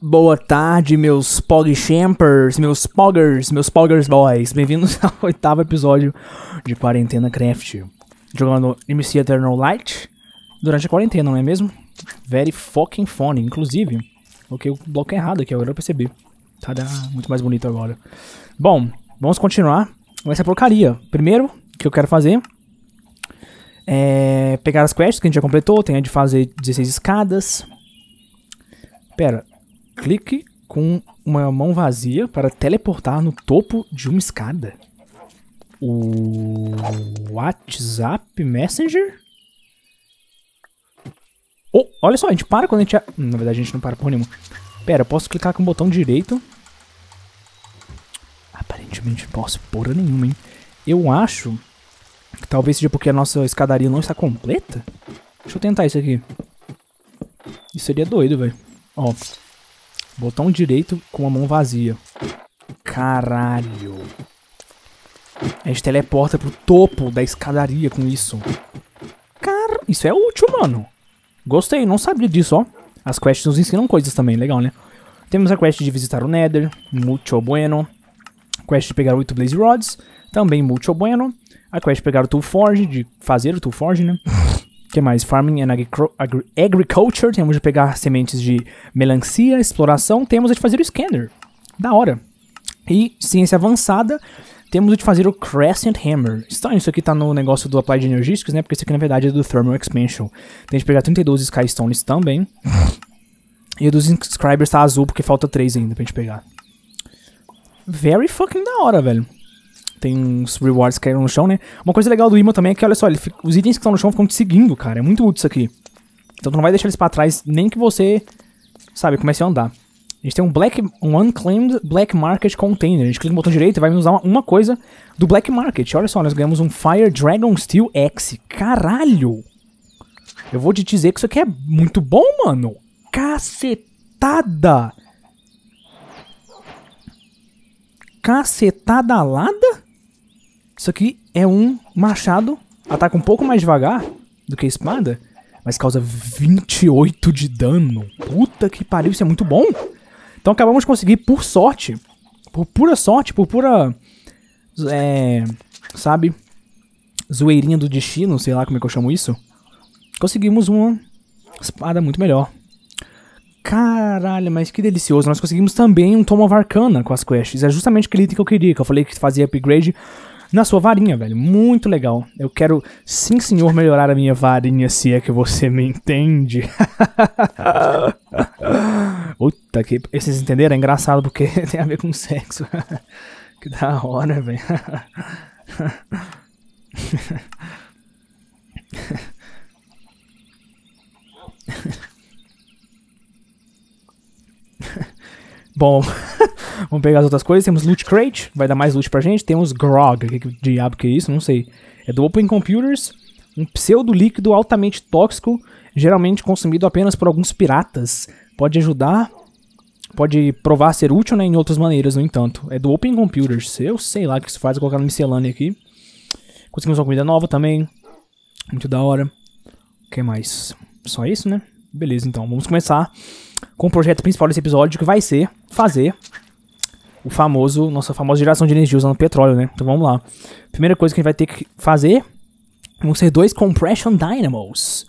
Boa tarde, meus Pog Champers, meus Poggers, meus Poggers Boys. Bem-vindos ao oitavo episódio de Quarentena Craft. Jogando MC Eternal Light durante a quarentena, não é mesmo? Very fucking funny. Inclusive, coloquei o bloco errado aqui, agora eu percebi. Tá muito mais bonito agora. Bom, vamos continuar com essa porcaria. Primeiro, que eu quero fazer é pegar as quests que a gente já completou. Tem a de fazer 16 escadas. Pera, Clique com uma mão vazia para teleportar no topo de uma escada. O WhatsApp Messenger? Oh, olha só, a gente para quando a gente... A... Na verdade, a gente não para por nenhum. Pera, eu posso clicar com o botão direito. Aparentemente não posso porra nenhuma, hein. Eu acho que talvez seja porque a nossa escadaria não está completa. Deixa eu tentar isso aqui. Isso seria doido, velho. Ó. Oh. Botão direito com a mão vazia. Caralho. A gente teleporta pro topo da escadaria com isso. Cara, isso é útil, mano. Gostei, não sabia disso, ó. As quests nos ensinam coisas também, legal, né? Temos a quest de visitar o Nether, muito bueno. Quest de pegar oito Blaze Rods, também muito bueno. A quest de pegar o Tool Forge, de fazer o Tool Forge, né? que mais? Farming and agri Agriculture. Temos de pegar sementes de melancia, exploração. Temos de fazer o scanner. Da hora. E ciência avançada. Temos de fazer o Crescent Hammer. Estranho, isso aqui tá no negócio do Applied Energistics, né? Porque isso aqui, na verdade, é do Thermal Expansion. Tem de pegar 32 Skystones também. E o dos Inscribers tá azul, porque falta 3 ainda pra gente pegar. Very fucking da hora, velho tem uns rewards que caíram no chão, né? Uma coisa legal do imã também é que, olha só, fica, os itens que estão no chão ficam te seguindo, cara. É muito útil isso aqui. Então tu não vai deixar eles pra trás nem que você, sabe, comece a andar. A gente tem um, black, um Unclaimed Black Market Container. A gente clica no botão direito e vai nos dar uma, uma, coisa do Black Market. Olha só, nós ganhamos um Fire Dragon Steel X. Caralho! Eu vou te dizer que isso aqui é muito bom, mano. Cacetada! Cacetada alada? Isso aqui é um machado. Ataca tá um pouco mais devagar do que a espada, mas causa 28 de dano. Puta que pariu, isso é muito bom. Então acabamos de conseguir, por sorte, por pura sorte, por pura, é, sabe, zoeirinha do destino, sei lá como é que eu chamo isso. Conseguimos uma espada muito melhor. Caralho, mas que delicioso. Nós conseguimos também um Toma Arcana com as quests. É justamente aquele item que eu queria, que eu falei que fazia upgrade na sua varinha, velho. Muito legal. Eu quero, sim senhor, melhorar a minha varinha, se é que você me entende. Puta que. Vocês entenderam? É engraçado porque tem a ver com sexo. que da hora, velho. Bom, vamos pegar as outras coisas. Temos Loot Crate, vai dar mais loot pra gente. Temos Grog, que, que diabo que é isso? Não sei. É do Open Computers, um pseudo líquido altamente tóxico, geralmente consumido apenas por alguns piratas. Pode ajudar, pode provar ser útil né, em outras maneiras, no entanto. É do Open Computers. Eu sei lá o que isso faz, vou colocar no miscelânea aqui. Conseguimos uma comida nova também. Muito da hora. O que mais? Só isso, né? Beleza, então. Vamos começar com o projeto principal desse episódio, que vai ser fazer o famoso, nossa famosa geração de energia usando petróleo, né? Então vamos lá. Primeira coisa que a gente vai ter que fazer vão ser dois compression dynamos.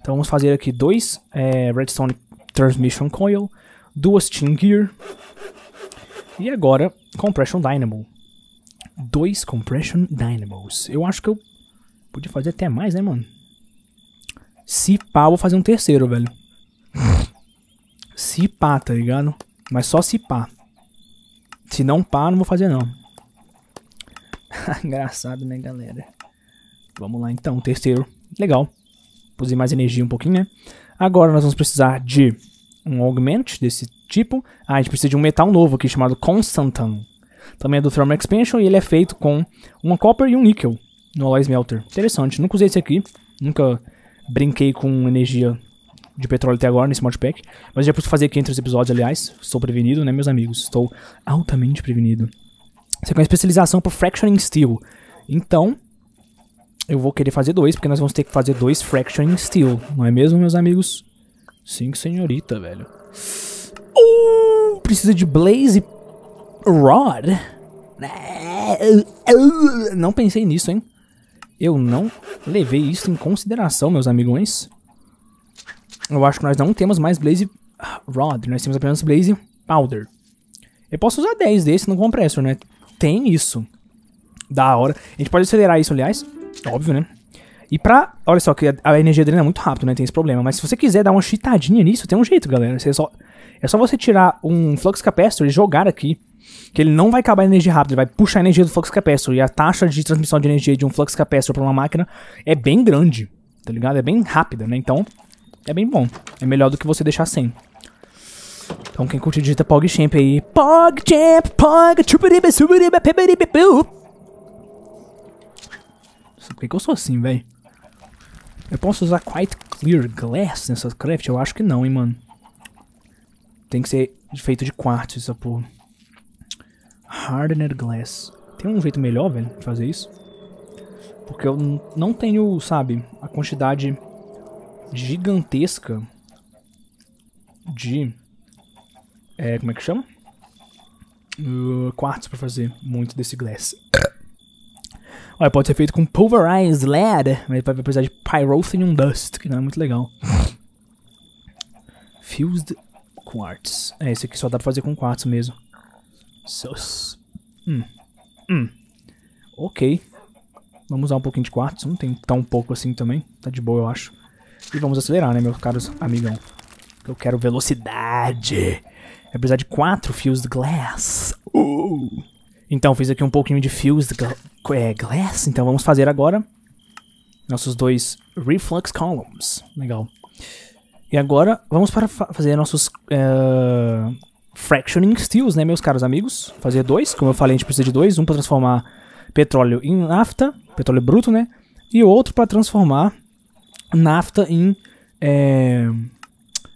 Então vamos fazer aqui dois é, redstone transmission coil, duas steam gear e agora compression dynamo. Dois compression dynamos. Eu acho que eu podia fazer até mais, né, mano? Se pá, vou fazer um terceiro, velho. Se pá, tá ligado? Mas só se pá. Se não pá, não vou fazer não. Engraçado, né, galera? Vamos lá então, terceiro. Legal. Pusei mais energia um pouquinho, né? Agora nós vamos precisar de um augment desse tipo. Ah, a gente precisa de um metal novo aqui chamado Constantan. Também é do Thermal Expansion e ele é feito com uma copper e um níquel no alloy smelter. Interessante, nunca usei esse aqui. Nunca brinquei com energia de petróleo até agora nesse modpack. Mas já preciso fazer aqui entre os episódios, aliás. Estou prevenido, né, meus amigos? Estou altamente prevenido. Você tem é especialização para Fracturing Steel. Então, eu vou querer fazer dois, porque nós vamos ter que fazer dois Fracturing Steel. Não é mesmo, meus amigos? Sim, senhorita, velho. Uh, precisa de Blaze Rod. Não pensei nisso, hein? Eu não levei isso em consideração, meus amigões. Eu acho que nós não temos mais Blaze Rod, nós temos apenas Blaze Powder. Eu posso usar 10 desse no compressor, né? Tem isso. Da hora. A gente pode acelerar isso, aliás. Óbvio, né? E pra... Olha só, que a energia dele é muito rápido, né? Tem esse problema. Mas se você quiser dar uma cheatadinha nisso, tem um jeito, galera. Você só... É só você tirar um Flux Capacitor e jogar aqui. Que ele não vai acabar a energia rápido, ele vai puxar a energia do Flux Capacitor. E a taxa de transmissão de energia de um Flux Capacitor pra uma máquina é bem grande, tá ligado? É bem rápida, né? Então, é bem bom. É melhor do que você deixar sem. Então quem curte digita PogChamp aí. PogChamp, Pog, chupiriba, peberibe peberiba, Por que, que eu sou assim, velho? Eu posso usar Quite Clear Glass nessa craft? Eu acho que não, hein, mano. Tem que ser feito de quartzo essa porra. Hardened Glass. Tem um jeito melhor, velho, de fazer isso? Porque eu não tenho, sabe, a quantidade gigantesca de. É, como é que chama? Uh, quartos para fazer muito desse glass. Olha, pode ser feito com pulverized lead, mas vai precisar de pyrothenium dust, que não é muito legal. Fused quartz. É, esse aqui só dá pra fazer com quartos mesmo. Sus. Hum. Hum. Ok. Vamos usar um pouquinho de quartzo. Não tem tão pouco assim também. Tá de boa, eu acho. E vamos acelerar, né, meus caros amigão? Eu quero velocidade. É precisar de quatro fios de glass. Uh. Então, fiz aqui um pouquinho de fios de gla é, glass. Então, vamos fazer agora nossos dois reflux columns. Legal. E agora, vamos para fa fazer nossos uh, fractioning steels, né, meus caros amigos? Fazer dois, como eu falei, a gente precisa de dois. Um para transformar petróleo em nafta, petróleo bruto, né? E o outro para transformar nafta em é,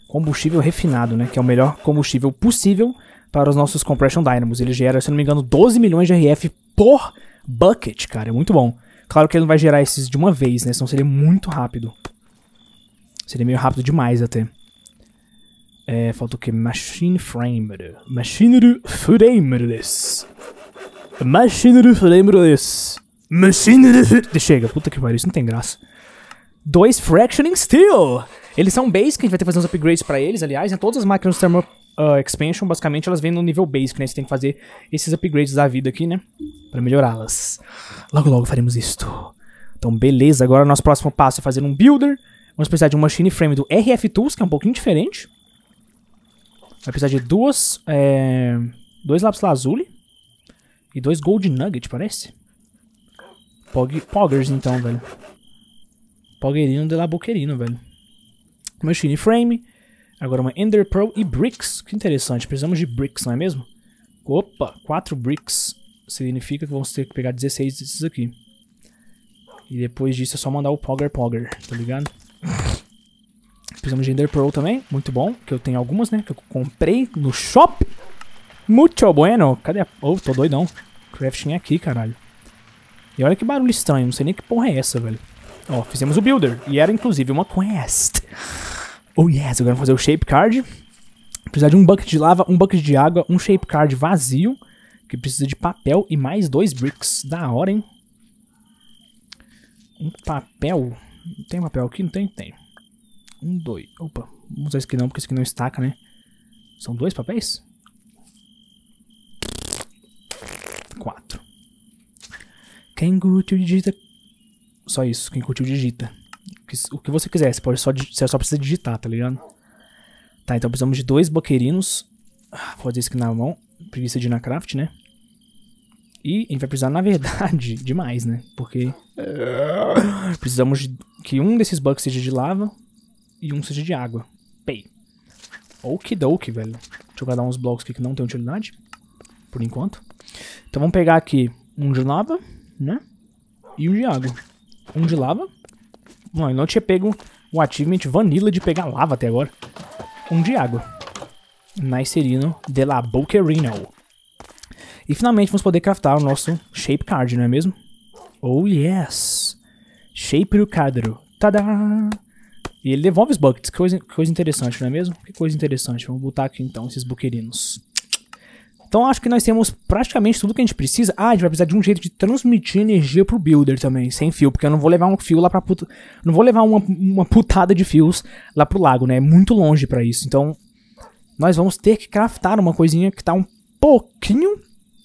combustível refinado, né? Que é o melhor combustível possível para os nossos compression dynamos. Ele gera, se não me engano, 12 milhões de RF por bucket, cara. É muito bom. Claro que ele não vai gerar esses de uma vez, né? Senão seria muito rápido. Seria meio rápido demais até. É, falta o que? Machine Framer. Machine Framerless. Machine Framerless. Machine Framerless. Chega, puta que pariu, isso não tem graça dois Fractioning Steel. Eles são basic, a gente vai ter que fazer uns upgrades para eles, aliás. Né? Todas as máquinas do Thermal uh, Expansion, basicamente, elas vêm no nível basic, né? Você tem que fazer esses upgrades da vida aqui, né? Pra melhorá-las. Logo, logo faremos isto. Então, beleza. Agora, nosso próximo passo é fazer um Builder. Vamos precisar de um Machine Frame do RF Tools, que é um pouquinho diferente. Vai precisar de duas... É... Dois lápis lazuli. E dois Gold Nugget, parece. Pog... Poggers, então, velho. Poggerino de la Boquerino, velho. Machine Frame. Agora uma Ender Pearl e Bricks. Que interessante, precisamos de Bricks, não é mesmo? Opa, 4 Bricks. Significa que vamos ter que pegar 16 desses aqui. E depois disso é só mandar o Pogger Pogger, tá ligado? Precisamos de Ender Pearl também, muito bom. Que eu tenho algumas, né? Que eu comprei no shop. Muito bueno. Cadê a... Oh, tô doidão. Crafting aqui, caralho. E olha que barulho estranho, não sei nem que porra é essa, velho. Ó, fizemos o Builder. E era, inclusive, uma quest. Oh, yes. Agora vamos fazer o Shape Card. Precisa de um bucket de lava, um bucket de água, um Shape Card vazio, que precisa de papel e mais dois bricks. Da hora, hein? Um papel? Não tem papel aqui? Não tem? Tem. Um, dois. Opa, vamos usar esse aqui não, porque esse aqui não estaca, né? São dois papéis? Quatro. Can go to só isso. Quem curtiu, digita. O que você quiser. Você, pode só, você só precisa digitar, tá ligado? Tá, então precisamos de dois boquerinos. Ah, vou fazer isso aqui na mão. Preguiça de ir na craft, né? E a gente vai precisar, na verdade, demais, né? Porque precisamos de, que um desses bugs seja de lava e um seja de água. Pei. Okidoki, velho. Deixa eu guardar uns blocos aqui que não tem utilidade. Por enquanto. Então vamos pegar aqui um de lava, né? E um de água. Um de lava. Não, eu não tinha pego o achievement vanilla de pegar lava até agora. Um de água. Nicerino de la Boquerino. E finalmente vamos poder craftar o nosso Shape Card, não é mesmo? Oh yes! Shape do Cadro. Tadá! E ele devolve os buckets, coisa, coisa interessante, não é mesmo? Que coisa interessante, vamos botar aqui então esses buquerinos. Então acho que nós temos praticamente tudo que a gente precisa. Ah, a gente vai precisar de um jeito de transmitir energia pro builder também, sem fio, porque eu não vou levar um fio lá pra puta. Não vou levar uma, uma putada de fios lá pro lago, né? É muito longe para isso. Então nós vamos ter que craftar uma coisinha que tá um pouquinho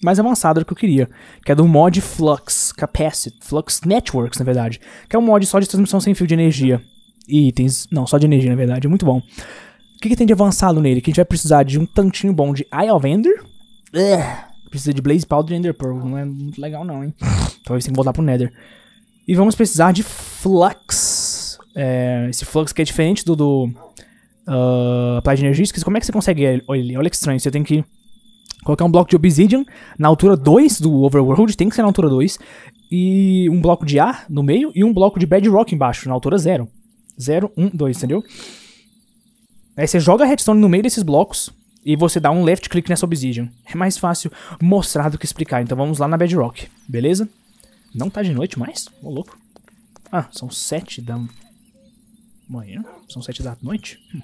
mais avançada do que eu queria, que é do mod Flux Capacity, Flux Networks, na verdade, que é um mod só de transmissão sem fio de energia e itens, não, só de energia, na verdade, é muito bom. O que, que tem de avançado nele? Que a gente vai precisar de um tantinho bom de Eye of Ender, Precisa de Blaze Powder e Ender Pearl. Não é muito legal, não, hein? Talvez então tenha que voltar pro Nether. E vamos precisar de Flux. É, esse Flux que é diferente do. do uh, ah, de Energia. Como é que você consegue ele? Olha, olha que estranho. Você tem que colocar um bloco de Obsidian na altura 2 do Overworld. Tem que ser na altura 2. E um bloco de ar no meio. E um bloco de Bedrock embaixo, na altura 0. 0, 1, 2, entendeu? Aí você joga a redstone no meio desses blocos e você dá um left click nessa Obsidian. É mais fácil mostrar do que explicar, então vamos lá na Bedrock, beleza? Não tá de noite mais? Ô louco. Ah, são sete da manhã? São sete da noite? Hum.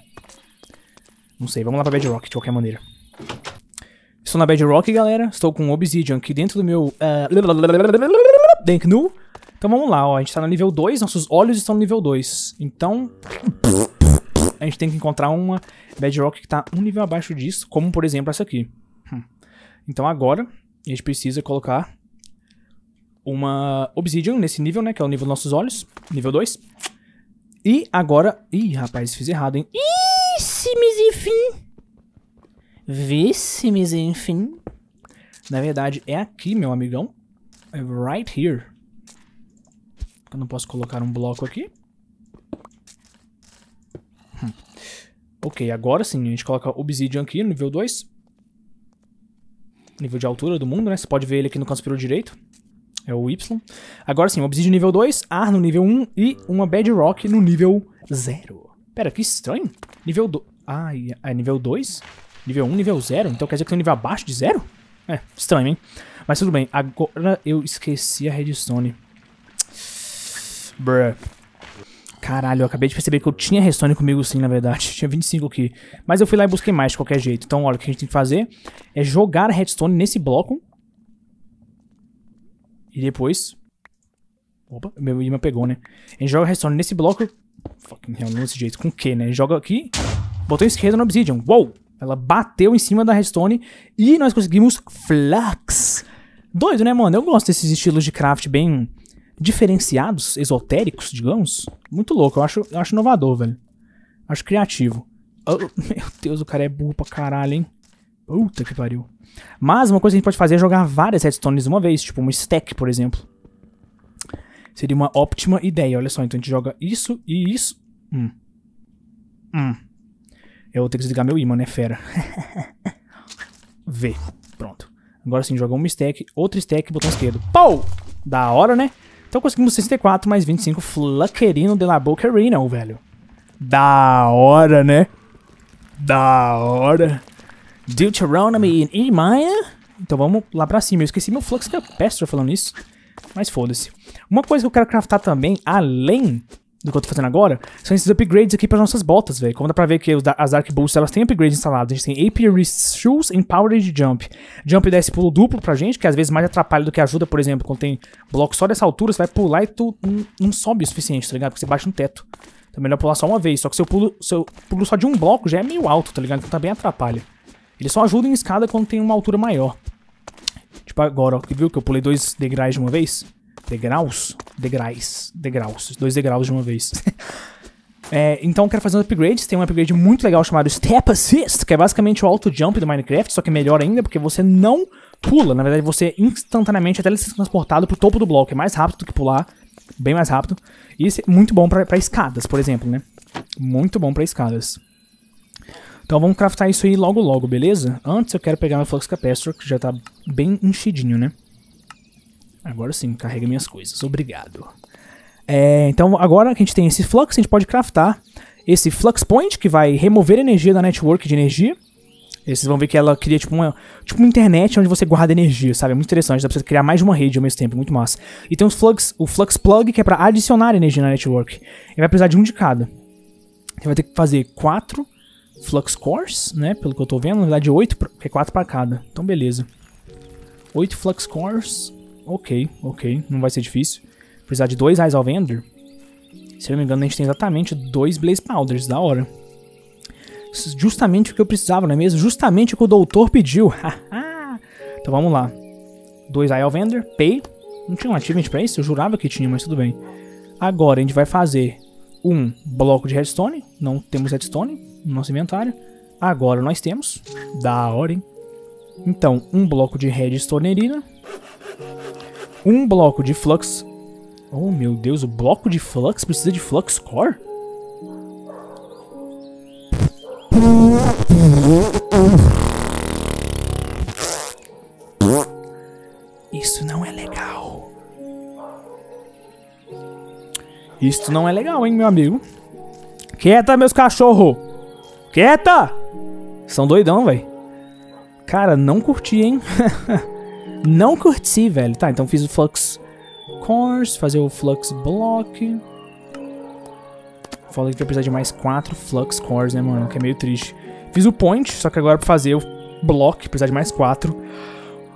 Não sei, vamos lá pra Bedrock de qualquer maneira. Estou na Bedrock, galera. Estou com Obsidian aqui dentro do meu... Uh, Então vamos lá, ó. A gente tá no nível 2, nossos olhos estão no nível 2. Então... A gente tem que encontrar uma Bedrock que está um nível abaixo disso, como por exemplo essa aqui. Hum. Então agora a gente precisa colocar uma Obsidian nesse nível, né? Que é o nível dos nossos olhos, nível 2. E agora... Ih, rapaz, fiz errado, hein? Ih, enfim! Vê enfim. Na verdade, é aqui, meu amigão. É right here. Eu não posso colocar um bloco aqui. Ok, agora sim, a gente coloca Obsidian aqui no nível 2. Nível de altura do mundo, né? Você pode ver ele aqui no canto superior direito. É o Y. Agora sim, Obsidian nível 2, Ar no nível 1 um, e uma Bedrock no nível 0. Pera, que estranho. Nível 2... Do... Ah, é nível 2? Nível 1, um, nível 0? Então quer dizer que tem um nível abaixo de 0? É, estranho, hein? Mas tudo bem. Agora eu esqueci a redstone. Bruh. Caralho, eu acabei de perceber que eu tinha restone comigo sim, na verdade. tinha 25 aqui. Mas eu fui lá e busquei mais de qualquer jeito. Então, olha, o que a gente tem que fazer é jogar redstone nesse bloco. E depois... Opa, meu imã pegou, né? A gente joga redstone nesse bloco. Fucking hell, não desse jeito. Com o quê, né? Joga aqui. Botão esquerdo no obsidian. Uou! Ela bateu em cima da redstone e nós conseguimos flux. Doido, né, mano? Eu gosto desses estilos de craft bem diferenciados, esotéricos, digamos. Muito louco, eu acho, eu acho inovador, velho. Acho criativo. Oh, meu Deus, o cara é burro pra caralho, hein? Puta que pariu. Mas uma coisa que a gente pode fazer é jogar várias redstones de uma vez, tipo uma stack, por exemplo. Seria uma ótima ideia, olha só. Então a gente joga isso e isso. Hum. Hum. Eu vou ter que desligar meu imã, né, fera? V. Pronto. Agora sim, joga uma stack, outra stack, botão esquerdo. Pou! Da hora, né? Então conseguimos 64 mais 25 Fluckerino de la Boca Arena, velho. Da hora, né? Da hora. Deuteronomy e Nehemiah. Então vamos lá pra cima. Eu esqueci meu Flux Capacitor é falando isso. Mas foda-se. Uma coisa que eu quero craftar também, além do que eu tô fazendo agora, são esses upgrades aqui para nossas botas, velho. Como dá pra ver que as Dark Boots, elas têm upgrades instalados. A gente tem AP Wrist Shoes, Empowered Jump. Jump dá esse pulo duplo pra gente, que às vezes mais atrapalha do que ajuda, por exemplo, quando tem bloco só dessa altura, você vai pular e tu não, sobe o suficiente, tá ligado? Porque você baixa no teto. Então é melhor pular só uma vez, só que se pulo, seu pulo só de um bloco já é meio alto, tá ligado? Então também atrapalha. Ele só ajuda em escada quando tem uma altura maior. Tipo agora, ó, viu que eu pulei dois degraus de uma vez? Degraus? Degrais. Degraus. Dois degraus de uma vez. é, então eu quero fazer um upgrade. Tem um upgrade muito legal chamado Step Assist, que é basicamente o auto jump do Minecraft, só que melhor ainda, porque você não pula. Na verdade, você instantaneamente até ele ser transportado pro topo do bloco. É mais rápido do que pular. Bem mais rápido. E isso é muito bom pra, pra escadas, por exemplo, né? Muito bom pra escadas. Então vamos craftar isso aí logo logo, beleza? Antes eu quero pegar meu Flux Capacitor, que já tá bem enchidinho, né? Agora sim, carrega minhas coisas. Obrigado. É, então agora que a gente tem esse flux, a gente pode craftar esse flux point, que vai remover energia da network de energia. E vocês vão ver que ela cria tipo uma, tipo uma internet onde você guarda energia, sabe? É muito interessante, dá pra você criar mais de uma rede ao mesmo tempo, muito massa. E tem os flux, o flux plug, que é para adicionar energia na network. Ele vai precisar de um de cada. Você vai ter que fazer quatro flux cores, né? Pelo que eu tô vendo, na verdade oito, porque é quatro pra cada. Então beleza. Oito flux cores Ok, ok. Não vai ser difícil. Precisar de dois Eyes of Ender. Se eu não me engano, a gente tem exatamente dois Blaze Powders. Da hora. Justamente o que eu precisava, não é mesmo? Justamente o que o doutor pediu. então vamos lá. Dois Eye of Ender. Pay. Não tinha um achievement pra isso? Eu jurava que tinha, mas tudo bem. Agora a gente vai fazer um bloco de redstone. Não temos redstone no nosso inventário. Agora nós temos. Da hora, hein? Então, um bloco de redstonerina um bloco de flux. Oh meu Deus, o bloco de flux precisa de flux core? Isso não é legal. Isso não é legal, hein, meu amigo? Quieta, meus cachorro! Quieta! São doidão, velho. Cara, não curti, hein? Não curti, velho. Tá, então fiz o flux cores, fazer o flux block. Falei que vai precisar de mais quatro flux cores, né, mano? Que é meio triste. Fiz o point, só que agora pra fazer o block, precisar de mais quatro.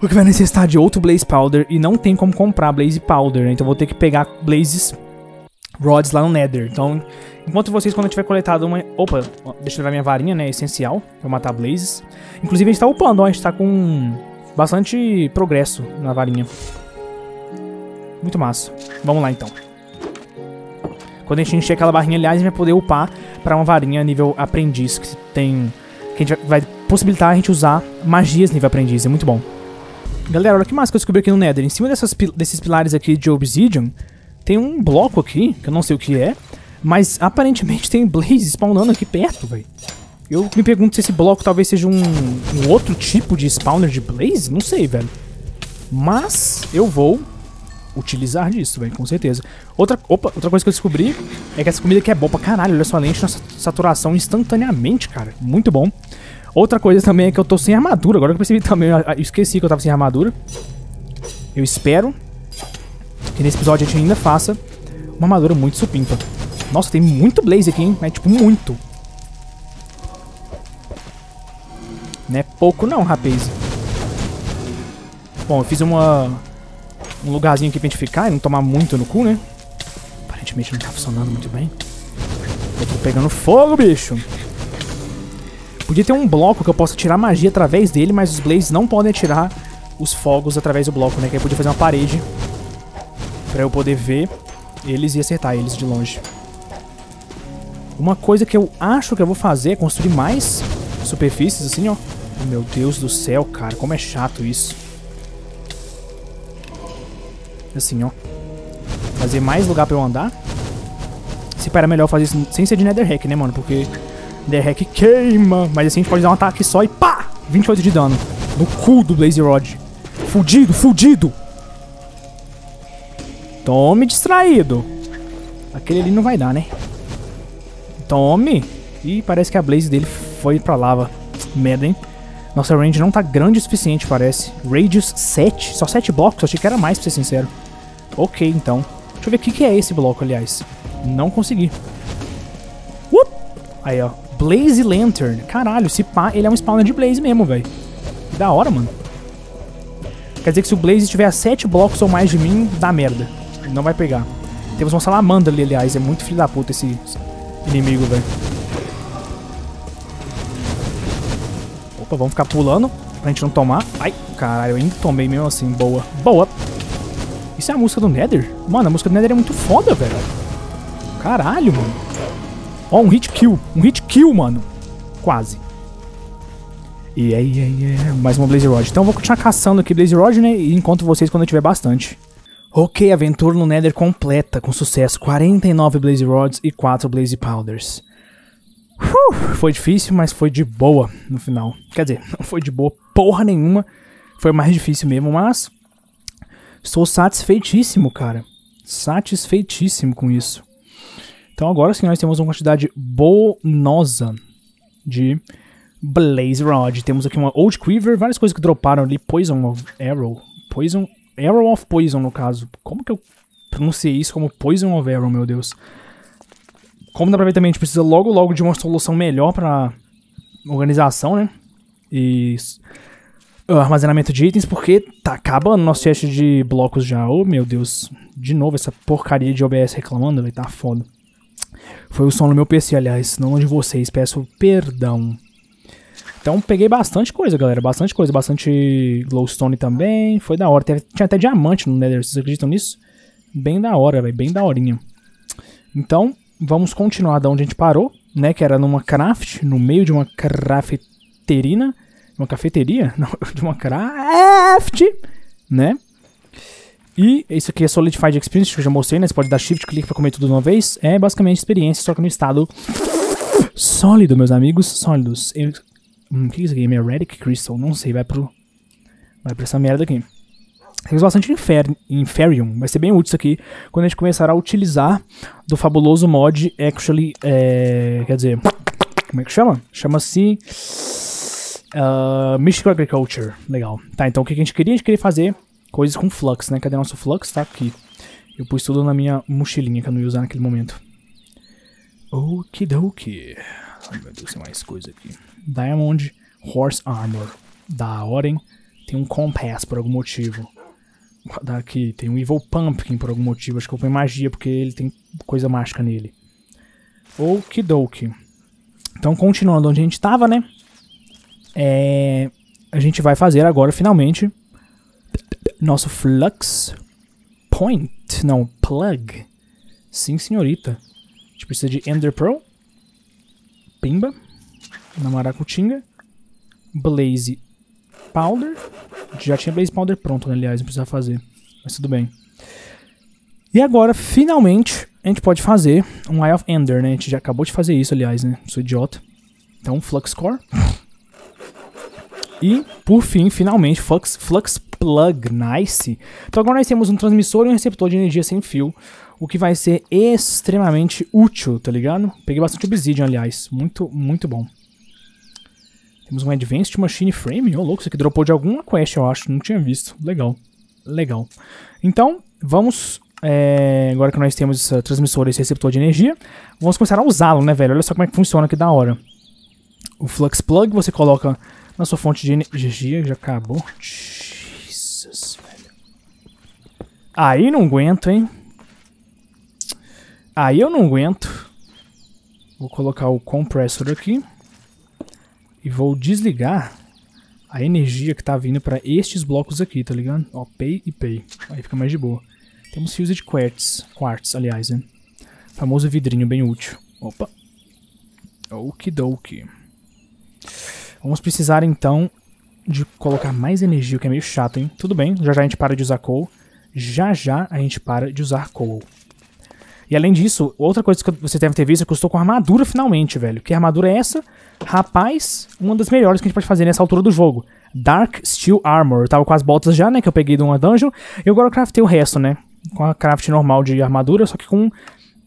O que vai necessitar de outro blaze powder e não tem como comprar blaze powder, né? Então vou ter que pegar blazes rods lá no nether. Então, enquanto vocês, quando eu tiver coletado uma... Opa, deixa eu levar minha varinha, né? Essencial pra matar blazes. Inclusive, a gente tá upando, ó. A gente tá com bastante progresso na varinha. Muito massa. Vamos lá, então. Quando a gente encher aquela barrinha, aliás, a gente vai poder upar para uma varinha nível aprendiz, que tem... Que a gente vai possibilitar a gente usar magias nível aprendiz, é muito bom. Galera, olha que massa que eu descobri aqui no Nether. Em cima dessas, desses pilares aqui de Obsidian, tem um bloco aqui, que eu não sei o que é, mas aparentemente tem Blaze spawnando aqui perto, velho. Eu me pergunto se esse bloco talvez seja um, um outro tipo de spawner de Blaze. Não sei, velho. Mas eu vou utilizar disso, velho, com certeza. Outra, opa, outra coisa que eu descobri é que essa comida aqui é boa pra caralho. Olha só, lente na saturação instantaneamente, cara. Muito bom. Outra coisa também é que eu tô sem armadura. Agora que eu percebi também, eu esqueci que eu tava sem armadura. Eu espero que nesse episódio a gente ainda faça uma armadura muito supimpa. Nossa, tem muito blaze aqui, hein? É tipo muito. Não é pouco não, rapaz. Bom, eu fiz uma... Um lugarzinho aqui pra gente ficar e não tomar muito no cu, né? Aparentemente não tá funcionando muito bem. Eu tô pegando fogo, bicho. Podia ter um bloco que eu possa tirar magia através dele, mas os Blazes não podem tirar os fogos através do bloco, né? Que aí eu podia fazer uma parede pra eu poder ver eles e acertar eles de longe. Uma coisa que eu acho que eu vou fazer é construir mais superfícies, assim, ó. Meu Deus do céu, cara, como é chato isso. Assim, ó. Fazer mais lugar pra eu andar. Se para é melhor fazer isso sem ser de netherrack, né, mano? Porque netherrack queima. Mas assim a gente pode dar um ataque só e pá! 28 de dano. No cu do Blaze Rod. Fudido, fudido! Tome, distraído. Aquele ali não vai dar, né? Tome. Ih, parece que a Blaze dele foi pra lava. Merda, hein? Nossa range não tá grande o suficiente, parece. Radius 7? Só 7 blocos? achei que era mais, pra ser sincero. Ok, então. Deixa eu ver o que, que é esse bloco, aliás. Não consegui. Uh! Aí, ó. Blaze Lantern. Caralho, se pá, ele é um spawner de Blaze mesmo, velho. Da hora, mano. Quer dizer que se o Blaze tiver a 7 blocos ou mais de mim, dá merda. Ele não vai pegar. Temos uma salamandra ali, aliás. É muito filho da puta esse inimigo, velho. Opa, vamos ficar pulando pra gente não tomar. Ai, caralho, eu ainda tomei mesmo assim. Boa. Boa. Isso é a música do Nether? Mano, a música do Nether é muito foda, velho. Caralho, mano. Ó, um hit kill. Um hit kill, mano. Quase. E aí, aí, aí. É mais uma Blaze Rod. Então eu vou continuar caçando aqui Blaze Rod, né? E encontro vocês quando eu tiver bastante. Ok, aventura no Nether completa, com sucesso. 49 Blaze Rods e 4 Blaze Powders. Uh, foi difícil, mas foi de boa no final. Quer dizer, não foi de boa porra nenhuma. Foi mais difícil mesmo, mas estou satisfeitíssimo, cara. Satisfeitíssimo com isso. Então agora sim nós temos uma quantidade bonosa de Blaze Rod. Temos aqui uma Old Quiver, várias coisas que droparam ali. Poison of Arrow. Poison. Arrow of Poison, no caso. Como que eu pronunciei isso como Poison of Arrow, meu Deus? Como dá pra ver também, a gente precisa logo logo de uma solução melhor pra organização, né? E o armazenamento de itens, porque tá acabando nosso chest de blocos já. Oh, meu Deus. De novo essa porcaria de OBS reclamando, velho. Tá foda. Foi o som no meu PC, aliás, não de vocês. Peço perdão. Então peguei bastante coisa, galera. Bastante coisa. Bastante glowstone também. Foi da hora. tinha até diamante no Nether. Vocês acreditam nisso? Bem da hora, velho. Bem da horinha. Então, vamos continuar da onde a gente parou, né? Que era numa craft, no meio de uma cafeterina. Uma cafeteria? Não, de uma craft, né? E isso aqui é Solidified Experience, que eu já mostrei, né? Você pode dar shift clique pra comer tudo de uma vez. É basicamente experiência, só que no estado sólido, meus amigos, sólidos. Eu... Hum, o que é isso aqui? É Meretic Crystal? Não sei, vai pro... Vai pra essa merda aqui. Eu uso bastante Infer Inferium, vai ser bem útil isso aqui quando a gente começar a utilizar do fabuloso mod Actually, é, quer dizer, como é que chama? Chama-se uh, Mystical Agriculture, legal. Tá, então o que a gente queria? A gente queria fazer coisas com flux, né? Cadê nosso flux? Tá aqui. Eu pus tudo na minha mochilinha que eu não ia usar naquele momento. Okidoki. Ai meu Deus, tem mais coisa aqui. Diamond Horse Armor. Da hora, hein? Tem um compass por algum motivo guardar aqui. Tem um Evil Pumpkin por algum motivo. Acho que eu ponho magia, porque ele tem coisa mágica nele. Okidoki. Então, continuando onde a gente estava, né? É... A gente vai fazer agora, finalmente, nosso Flux Point. Não, Plug. Sim, senhorita. A gente precisa de Ender Pearl. Pimba. Maracutinga. Blaze Powder. Já tinha Blaze Powder pronto, né, aliás, não precisava fazer. Mas tudo bem. E agora, finalmente, a gente pode fazer um Eye of Ender, né? A gente já acabou de fazer isso, aliás, né? Sou idiota. Então, Flux Core. E, por fim, finalmente, Flux, Flux Plug, nice. Então agora nós temos um transmissor e um receptor de energia sem fio, o que vai ser extremamente útil, tá ligado? Peguei bastante obsidian, aliás, muito, muito bom. Temos um Advanced Machine Frame. Ô, oh, louco, isso aqui dropou de alguma quest, eu acho. Não tinha visto. Legal. Legal. Então, vamos... É, agora que nós temos essa transmissora e esse receptor de energia, vamos começar a usá-lo, né, velho? Olha só como é que funciona aqui da hora. O Flux Plug você coloca na sua fonte de energia. Já acabou. Jesus, velho. Aí não aguento, hein? Aí eu não aguento. Vou colocar o compressor aqui e vou desligar a energia que tá vindo para estes blocos aqui, tá ligado? Ó, pay e pay. Aí fica mais de boa. Temos fios de quartz, quartz, aliás, né? Famoso vidrinho bem útil. Opa. Okidoki. Vamos precisar, então, de colocar mais energia, o que é meio chato, hein? Tudo bem, já já a gente para de usar coal. Já já a gente para de usar coal. E além disso, outra coisa que você deve ter visto é que eu estou com armadura finalmente, velho. Que armadura é essa? Rapaz, uma das melhores que a gente pode fazer nessa altura do jogo. Dark Steel Armor. Eu tava com as botas já, né, que eu peguei de uma dungeon. E agora eu craftei o resto, né? Com a craft normal de armadura, só que com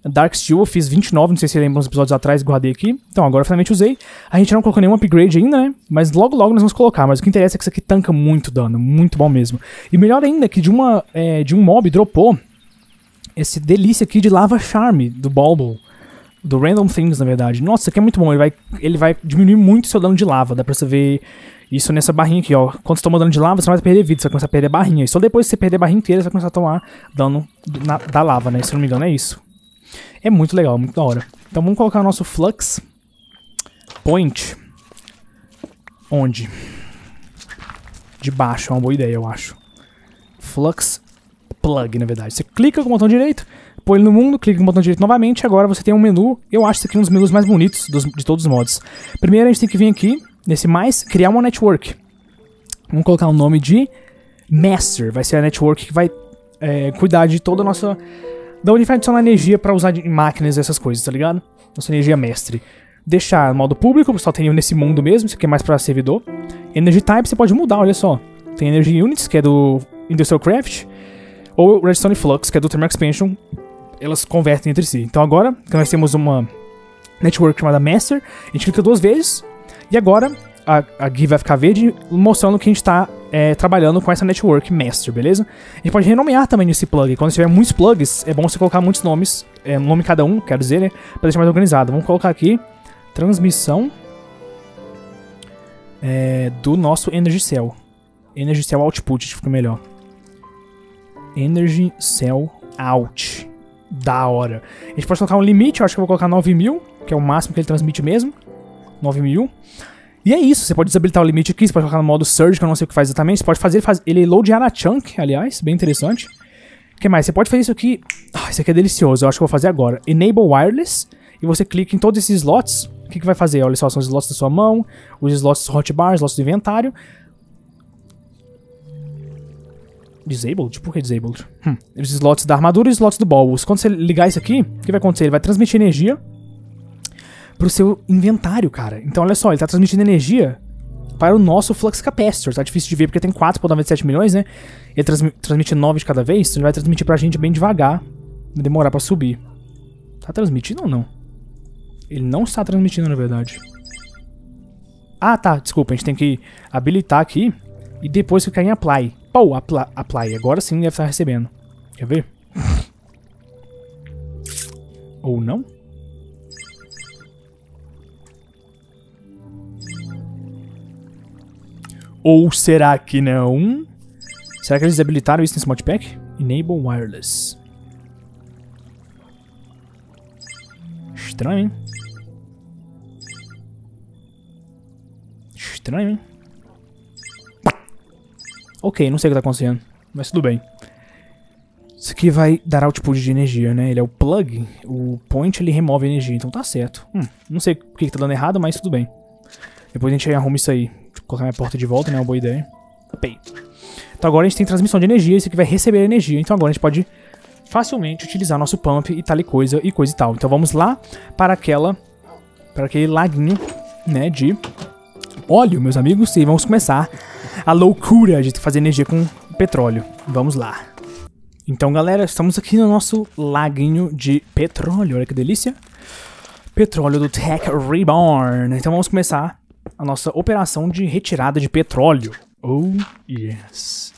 Dark Steel eu fiz 29, não sei se você lembra uns episódios atrás, guardei aqui. Então agora finalmente usei. A gente não colocou nenhum upgrade ainda, né? Mas logo logo nós vamos colocar. Mas o que interessa é que isso aqui tanca muito dano, muito bom mesmo. E melhor ainda, que de, uma, é, de um mob dropou esse delícia aqui de Lava Charme, do Bulbul. Do Random Things, na verdade. Nossa, isso aqui é muito bom. Ele vai, ele vai diminuir muito seu dano de lava. Dá pra você ver isso nessa barrinha aqui, ó. Quando você toma dano de lava, você não vai perder vida, você vai começar a perder barrinha. E só depois que você perder a barrinha inteira, você vai começar a tomar dano na, da lava, né? Se eu não me engano, é isso. É muito legal, muito da hora. Então vamos colocar o nosso Flux Point. Onde? De baixo, é uma boa ideia, eu acho. Flux plug, na verdade. Você clica com o botão direito, põe ele no mundo, clica com o botão direito novamente, agora você tem um menu. Eu acho isso aqui um dos menus mais bonitos dos, de todos os mods. Primeiro a gente tem que vir aqui, nesse mais, criar uma network. Vamos colocar o um nome de Master, vai ser a network que vai é, cuidar de toda a nossa... Da onde vai adicionar energia para usar em máquinas essas coisas, tá ligado? Nossa energia mestre deixar modo público, só tem nesse mundo mesmo, isso aqui é mais para servidor. Energy Type você pode mudar, olha só. Tem Energy Units, que é do Industrial Craft ou Redstone Flux, que é do Thermal Expansion, elas convertem entre si. Então agora que nós temos uma network chamada Master, a gente clica duas vezes e agora a, a GUI vai ficar verde mostrando que a gente está é, trabalhando com essa network master, beleza? A gente pode renomear também esse plug. Quando tiver muitos plugs, é bom você colocar muitos nomes, é, nome cada um, quero dizer, né? deixar mais organizado. Vamos colocar aqui transmissão é, do nosso Energy Cell. Energy Cell Output, fica melhor. Energy Cell Out. Da hora. A gente pode colocar um limite, eu acho que eu vou colocar 9000, que é o máximo que ele transmite mesmo. 9000. E é isso, você pode desabilitar o limite aqui, você pode colocar no modo Surge, que eu não sei o que faz exatamente. Você pode fazer, ele é loadar a chunk, aliás, bem interessante. O que mais? Você pode fazer isso aqui. Ah, isso aqui é delicioso, eu acho que eu vou fazer agora. Enable Wireless, e você clica em todos esses slots. O que, que vai fazer? Olha só, são os slots da sua mão, os slots hotbar, os slots do inventário. Disabled? Tipo, por que disabled? Hum. Os slots da armadura e os slots do Balbus. Quando você ligar isso aqui, o que vai acontecer? Ele vai transmitir energia pro seu inventário, cara. Então, olha só, ele tá transmitindo energia para o nosso Flux Capacitor. Tá difícil de ver porque tem 4.97 milhões, né? Ele transmi transmite 9 de cada vez, então ele vai transmitir pra gente bem devagar. Vai demorar pra subir. Tá transmitindo ou não? Ele não está transmitindo, na verdade. Ah, tá. Desculpa, a gente tem que habilitar aqui e depois clicar em Apply. Pô, apply, apply. Agora sim deve estar recebendo. Quer ver? Ou não? Ou será que não? Será que eles habilitaram isso nesse modpack? Enable Wireless. Estranho, hein? Estranho, hein? Ok, não sei o que tá acontecendo, mas tudo bem. Isso aqui vai dar altitude de energia, né? Ele é o plug, o point ele remove energia, então tá certo. Hum, não sei o que, que tá dando errado, mas tudo bem. Depois a gente arruma isso aí. Vou tipo, colocar minha porta de volta, né? Uma boa ideia. bem. Então agora a gente tem transmissão de energia, isso aqui vai receber energia, então agora a gente pode facilmente utilizar nosso pump e tal e coisa e coisa e tal. Então vamos lá para aquela, para aquele laguinho, né, de óleo, meus amigos, e vamos começar a loucura de fazer energia com petróleo. Vamos lá. Então, galera, estamos aqui no nosso laguinho de petróleo. Olha que delícia. Petróleo do Tech Reborn. Então vamos começar a nossa operação de retirada de petróleo. Oh, yes.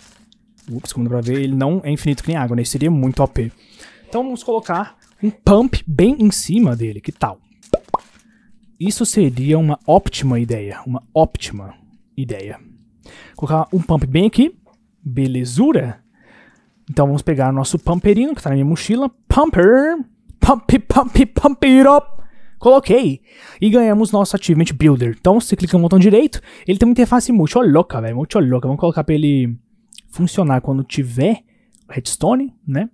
Ups, como dá pra ver, ele não é infinito que nem água, né? Isso seria muito OP. Então vamos colocar um pump bem em cima dele. Que tal? Isso seria uma óptima ideia. Uma óptima ideia. Colocar um pump bem aqui. Belezura. Então vamos pegar o nosso pumperinho que está na minha mochila. Pumper. Pump, pump, pump it up. Coloquei. E ganhamos nosso Achievement Builder. Então você clica no botão direito. Ele tem uma interface muito louca, velho. Muito louca. Vamos colocar para ele funcionar quando tiver redstone, né?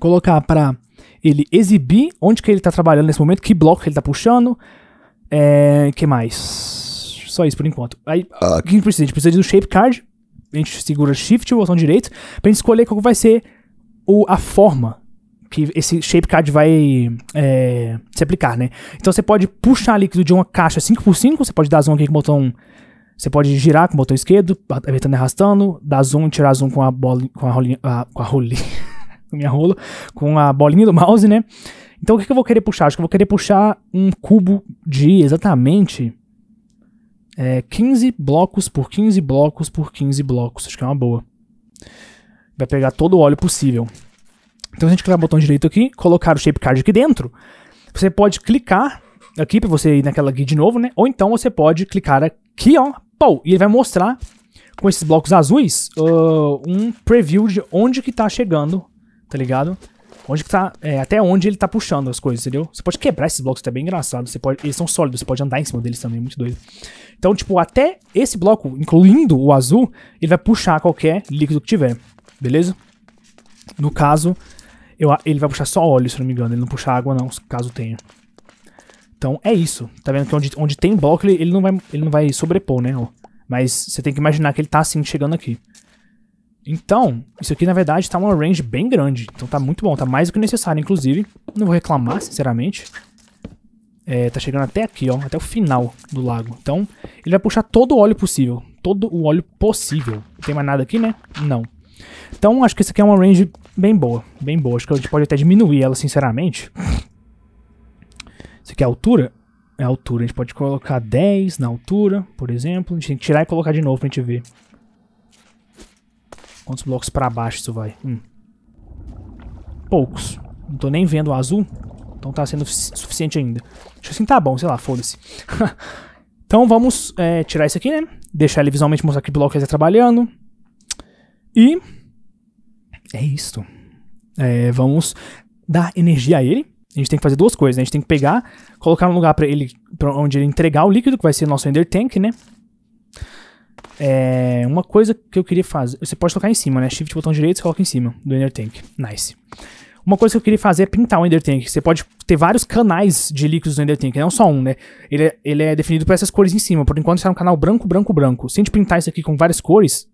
Colocar para ele exibir onde que ele está trabalhando nesse momento, que bloco que ele está puxando. É, que mais? Só isso por enquanto. Aí, o que a gente precisa? A gente precisa do shape card. A gente segura shift ou botão direito pra gente escolher qual vai ser o, a forma que esse shape card vai é, se aplicar, né? Então você pode puxar líquido de uma caixa 5x5, você pode dar zoom aqui com o botão. Você pode girar com o botão esquerdo, apertando e arrastando, dar zoom e tirar zoom com a bola, com a rolinha, com a rolinha, minha rolo com a bolinha do mouse, né? Então o que, que eu vou querer puxar? Acho que eu vou querer puxar um cubo de exatamente é, 15 blocos por 15 blocos por 15 blocos. Acho que é uma boa. Vai pegar todo o óleo possível. Então, se a gente clicar no botão direito aqui, colocar o shape card aqui dentro, você pode clicar aqui para você ir naquela guia de novo, né? Ou então você pode clicar aqui, ó, pô, e ele vai mostrar com esses blocos azuis uh, um preview de onde que tá chegando, tá ligado? onde que tá, é, até onde ele tá puxando as coisas, entendeu? Você pode quebrar esses blocos, isso é bem engraçado. Você pode, eles são sólidos, você pode andar em cima deles também, é muito doido. Então, tipo, até esse bloco, incluindo o azul, ele vai puxar qualquer líquido que tiver, beleza? No caso, eu, ele vai puxar só óleo, se não me engano. Ele não puxa água, não, caso tenha. Então, é isso. Tá vendo que onde, onde tem bloco, ele, ele, não vai, ele não vai sobrepor, né? Mas você tem que imaginar que ele tá assim, chegando aqui. Então, isso aqui na verdade tá uma range bem grande. Então tá muito bom, tá mais do que necessário, inclusive. Não vou reclamar, sinceramente. É, tá chegando até aqui, ó, até o final do lago. Então, ele vai puxar todo o óleo possível. Todo o óleo possível. Não tem mais nada aqui, né? Não. Então, acho que isso aqui é uma range bem boa. Bem boa. Acho que a gente pode até diminuir ela, sinceramente. Isso aqui é a altura? É a altura. A gente pode colocar 10 na altura, por exemplo. A gente tem que tirar e colocar de novo pra gente ver. Quantos blocos pra baixo isso vai? Hum. Poucos. Não tô nem vendo o azul. Então tá sendo suficiente ainda. Acho que assim tá bom, sei lá, foda-se. então vamos é, tirar isso aqui, né? Deixar ele visualmente mostrar que bloco ele tá trabalhando. E... É isso. É, vamos dar energia a ele. A gente tem que fazer duas coisas, né? A gente tem que pegar, colocar um lugar para ele, pra onde ele entregar o líquido, que vai ser nosso Ender Tank, né? É, uma coisa que eu queria fazer. Você pode tocar em cima, né? Shift botão direito, você coloca em cima do Ender Tank. Nice. Uma coisa que eu queria fazer é pintar o Ender Tank. Você pode ter vários canais de líquidos no Ender Tank, não só um, né? Ele é, ele é definido por essas cores em cima. Por enquanto está no é canal branco, branco, branco. Se a gente pintar isso aqui com várias cores,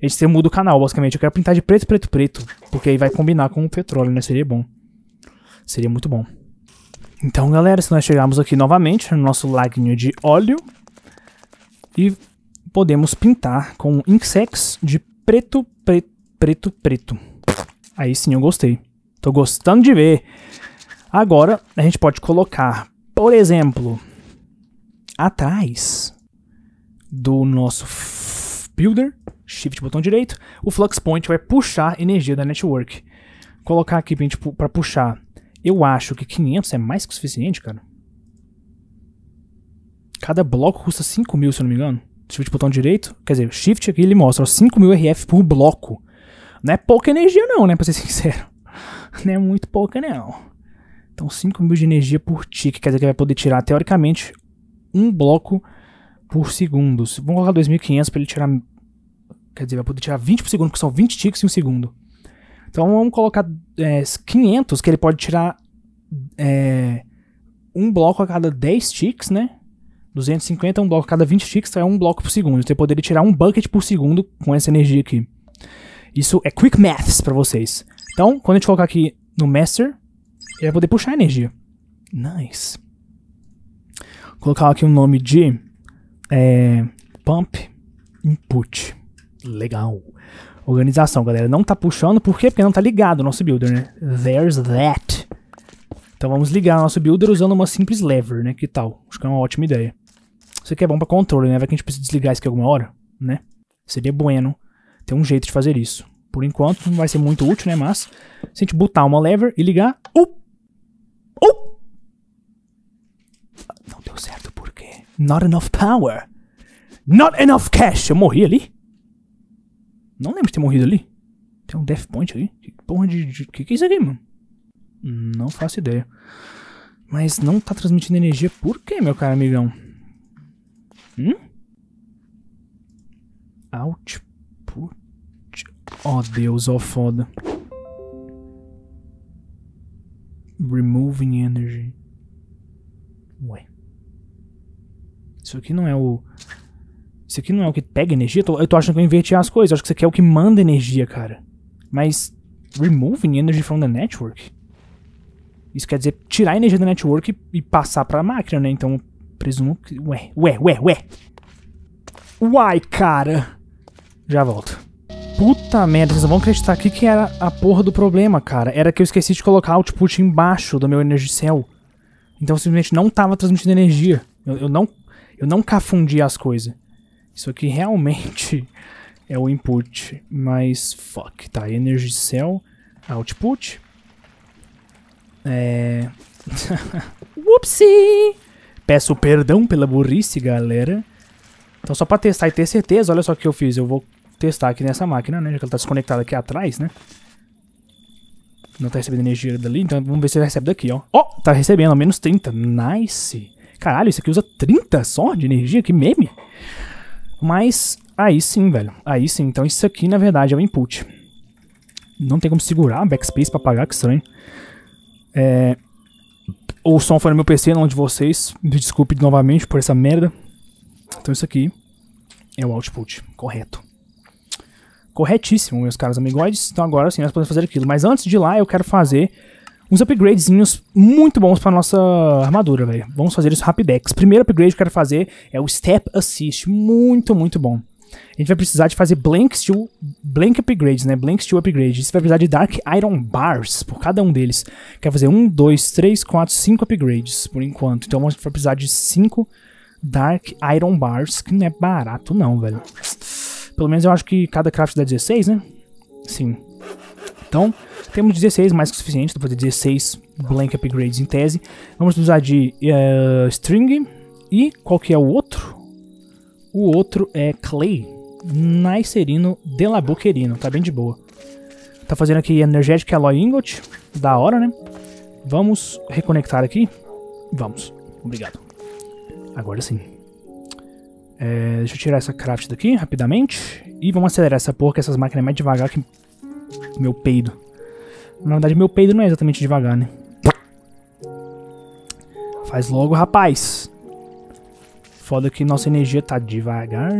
a gente muda o canal, basicamente. Eu quero pintar de preto, preto, preto. Porque aí vai combinar com o petróleo, né? Seria bom. Seria muito bom. Então, galera, se nós chegarmos aqui novamente no nosso laguinho de óleo. E podemos pintar com Inksex de preto, preto, preto, preto. Aí sim eu gostei. Tô gostando de ver. Agora a gente pode colocar, por exemplo, atrás do nosso builder, shift botão direito, o flux point vai puxar energia da network. Colocar aqui pra, gente, pra puxar. Eu acho que 500 é mais que o suficiente, cara. Cada bloco custa 5 mil, se eu não me engano shift botão direito, quer dizer, shift aqui ele mostra 5.000 RF por bloco. Não é pouca energia não, né, pra ser sincero. Não é muito pouca não. Então 5.000 de energia por tique, quer dizer que vai poder tirar, teoricamente, um bloco por segundo. Vamos colocar 2.500 pra ele tirar... Quer dizer, vai poder tirar 20 por segundo, que são 20 ticks em um segundo. Então vamos colocar é, 500, que ele pode tirar é, um bloco a cada 10 ticks, né? 250 é um bloco cada 20 ticks, então é um bloco por segundo. Você poderia tirar um bucket por segundo com essa energia aqui. Isso é quick maths para vocês. Então, quando a gente colocar aqui no master, ele vai poder puxar a energia. Nice. Vou colocar aqui o um nome de é, pump input. Legal. Organização, galera. Não tá puxando, por quê? Porque não tá ligado o nosso builder, né? There's that. Então vamos ligar o nosso builder usando uma simples lever, né? Que tal? Acho que é uma ótima ideia. Isso aqui é bom pra controle, né? Vai que a gente precisa desligar isso aqui alguma hora, né? Seria bueno ter um jeito de fazer isso. Por enquanto, não vai ser muito útil, né? Mas, se a gente botar uma lever e ligar... Uh! Uh! Não deu certo, por quê? Not enough power. Not enough cash. Eu morri ali? Não lembro de ter morrido ali. Tem um death point ali. Que porra de... de que que é isso aqui, mano? Não faço ideia. Mas não tá transmitindo energia por quê, meu caro amigão? Hum? Output. Oh, Deus, ó oh, foda. Removing energy. Ué. Isso aqui não é o... Isso aqui não é o que pega energia? Eu tô achando que eu inverti as coisas. Eu acho que isso aqui é o que manda energia, cara. Mas... Removing energy from the network? Isso quer dizer tirar a energia da network e passar pra máquina, né? Então Presumo que... Ué, ué, ué, ué. Uai, cara. Já volto. Puta merda, vocês vão acreditar aqui que era a porra do problema, cara. Era que eu esqueci de colocar output embaixo do meu Energy Cell. Então simplesmente não tava transmitindo energia. Eu, eu não eu não cafundi as coisas. Isso aqui realmente é o input, mas fuck, tá, Energy Cell, output. É... Whoopsie! Peço perdão pela burrice, galera. Então só pra testar e ter certeza, olha só o que eu fiz. Eu vou testar aqui nessa máquina, né? Já que ela tá desconectada aqui atrás, né? Não tá recebendo energia dali, então vamos ver se ela recebe daqui, ó. Ó, oh, tá recebendo, menos 30. Nice. Caralho, isso aqui usa 30 só de energia? Que meme. Mas aí sim, velho. Aí sim. Então isso aqui, na verdade, é o input. Não tem como segurar backspace pra apagar, que estranho. É... Ou o som foi no meu PC, não de vocês. Me desculpe novamente por essa merda. Então isso aqui é o output correto. Corretíssimo, meus caros amigoides. Então agora sim nós podemos fazer aquilo. Mas antes de ir lá, eu quero fazer uns upgradezinhos muito bons para nossa armadura, velho. Vamos fazer isso rapidex. Primeiro upgrade que eu quero fazer é o Step Assist. Muito, muito bom. A gente vai precisar de fazer Blank Steel, Blank Upgrades, né? Blank Steel Upgrades. Você vai precisar de Dark Iron Bars por cada um deles. Quer fazer um, dois, três, quatro, cinco upgrades por enquanto. Então a gente vai precisar de cinco Dark Iron Bars, que não é barato não, velho. Pelo menos eu acho que cada craft dá 16, né? Sim. Então, temos 16, mais que o suficiente, para fazer 16 blank upgrades em tese. Vamos precisar de uh, string e qual que é o outro? O outro é Clay Naicerino Delabuquerino, tá bem de boa. Tá fazendo aqui Energetic Alloy Ingot, da hora, né? Vamos reconectar aqui. Vamos, obrigado. Agora sim. É, deixa eu tirar essa craft daqui rapidamente. E vamos acelerar essa porra, que essas máquinas é mais devagar que meu peido. Na verdade, meu peido não é exatamente devagar, né? Faz logo, rapaz. Foda que nossa energia tá devagar.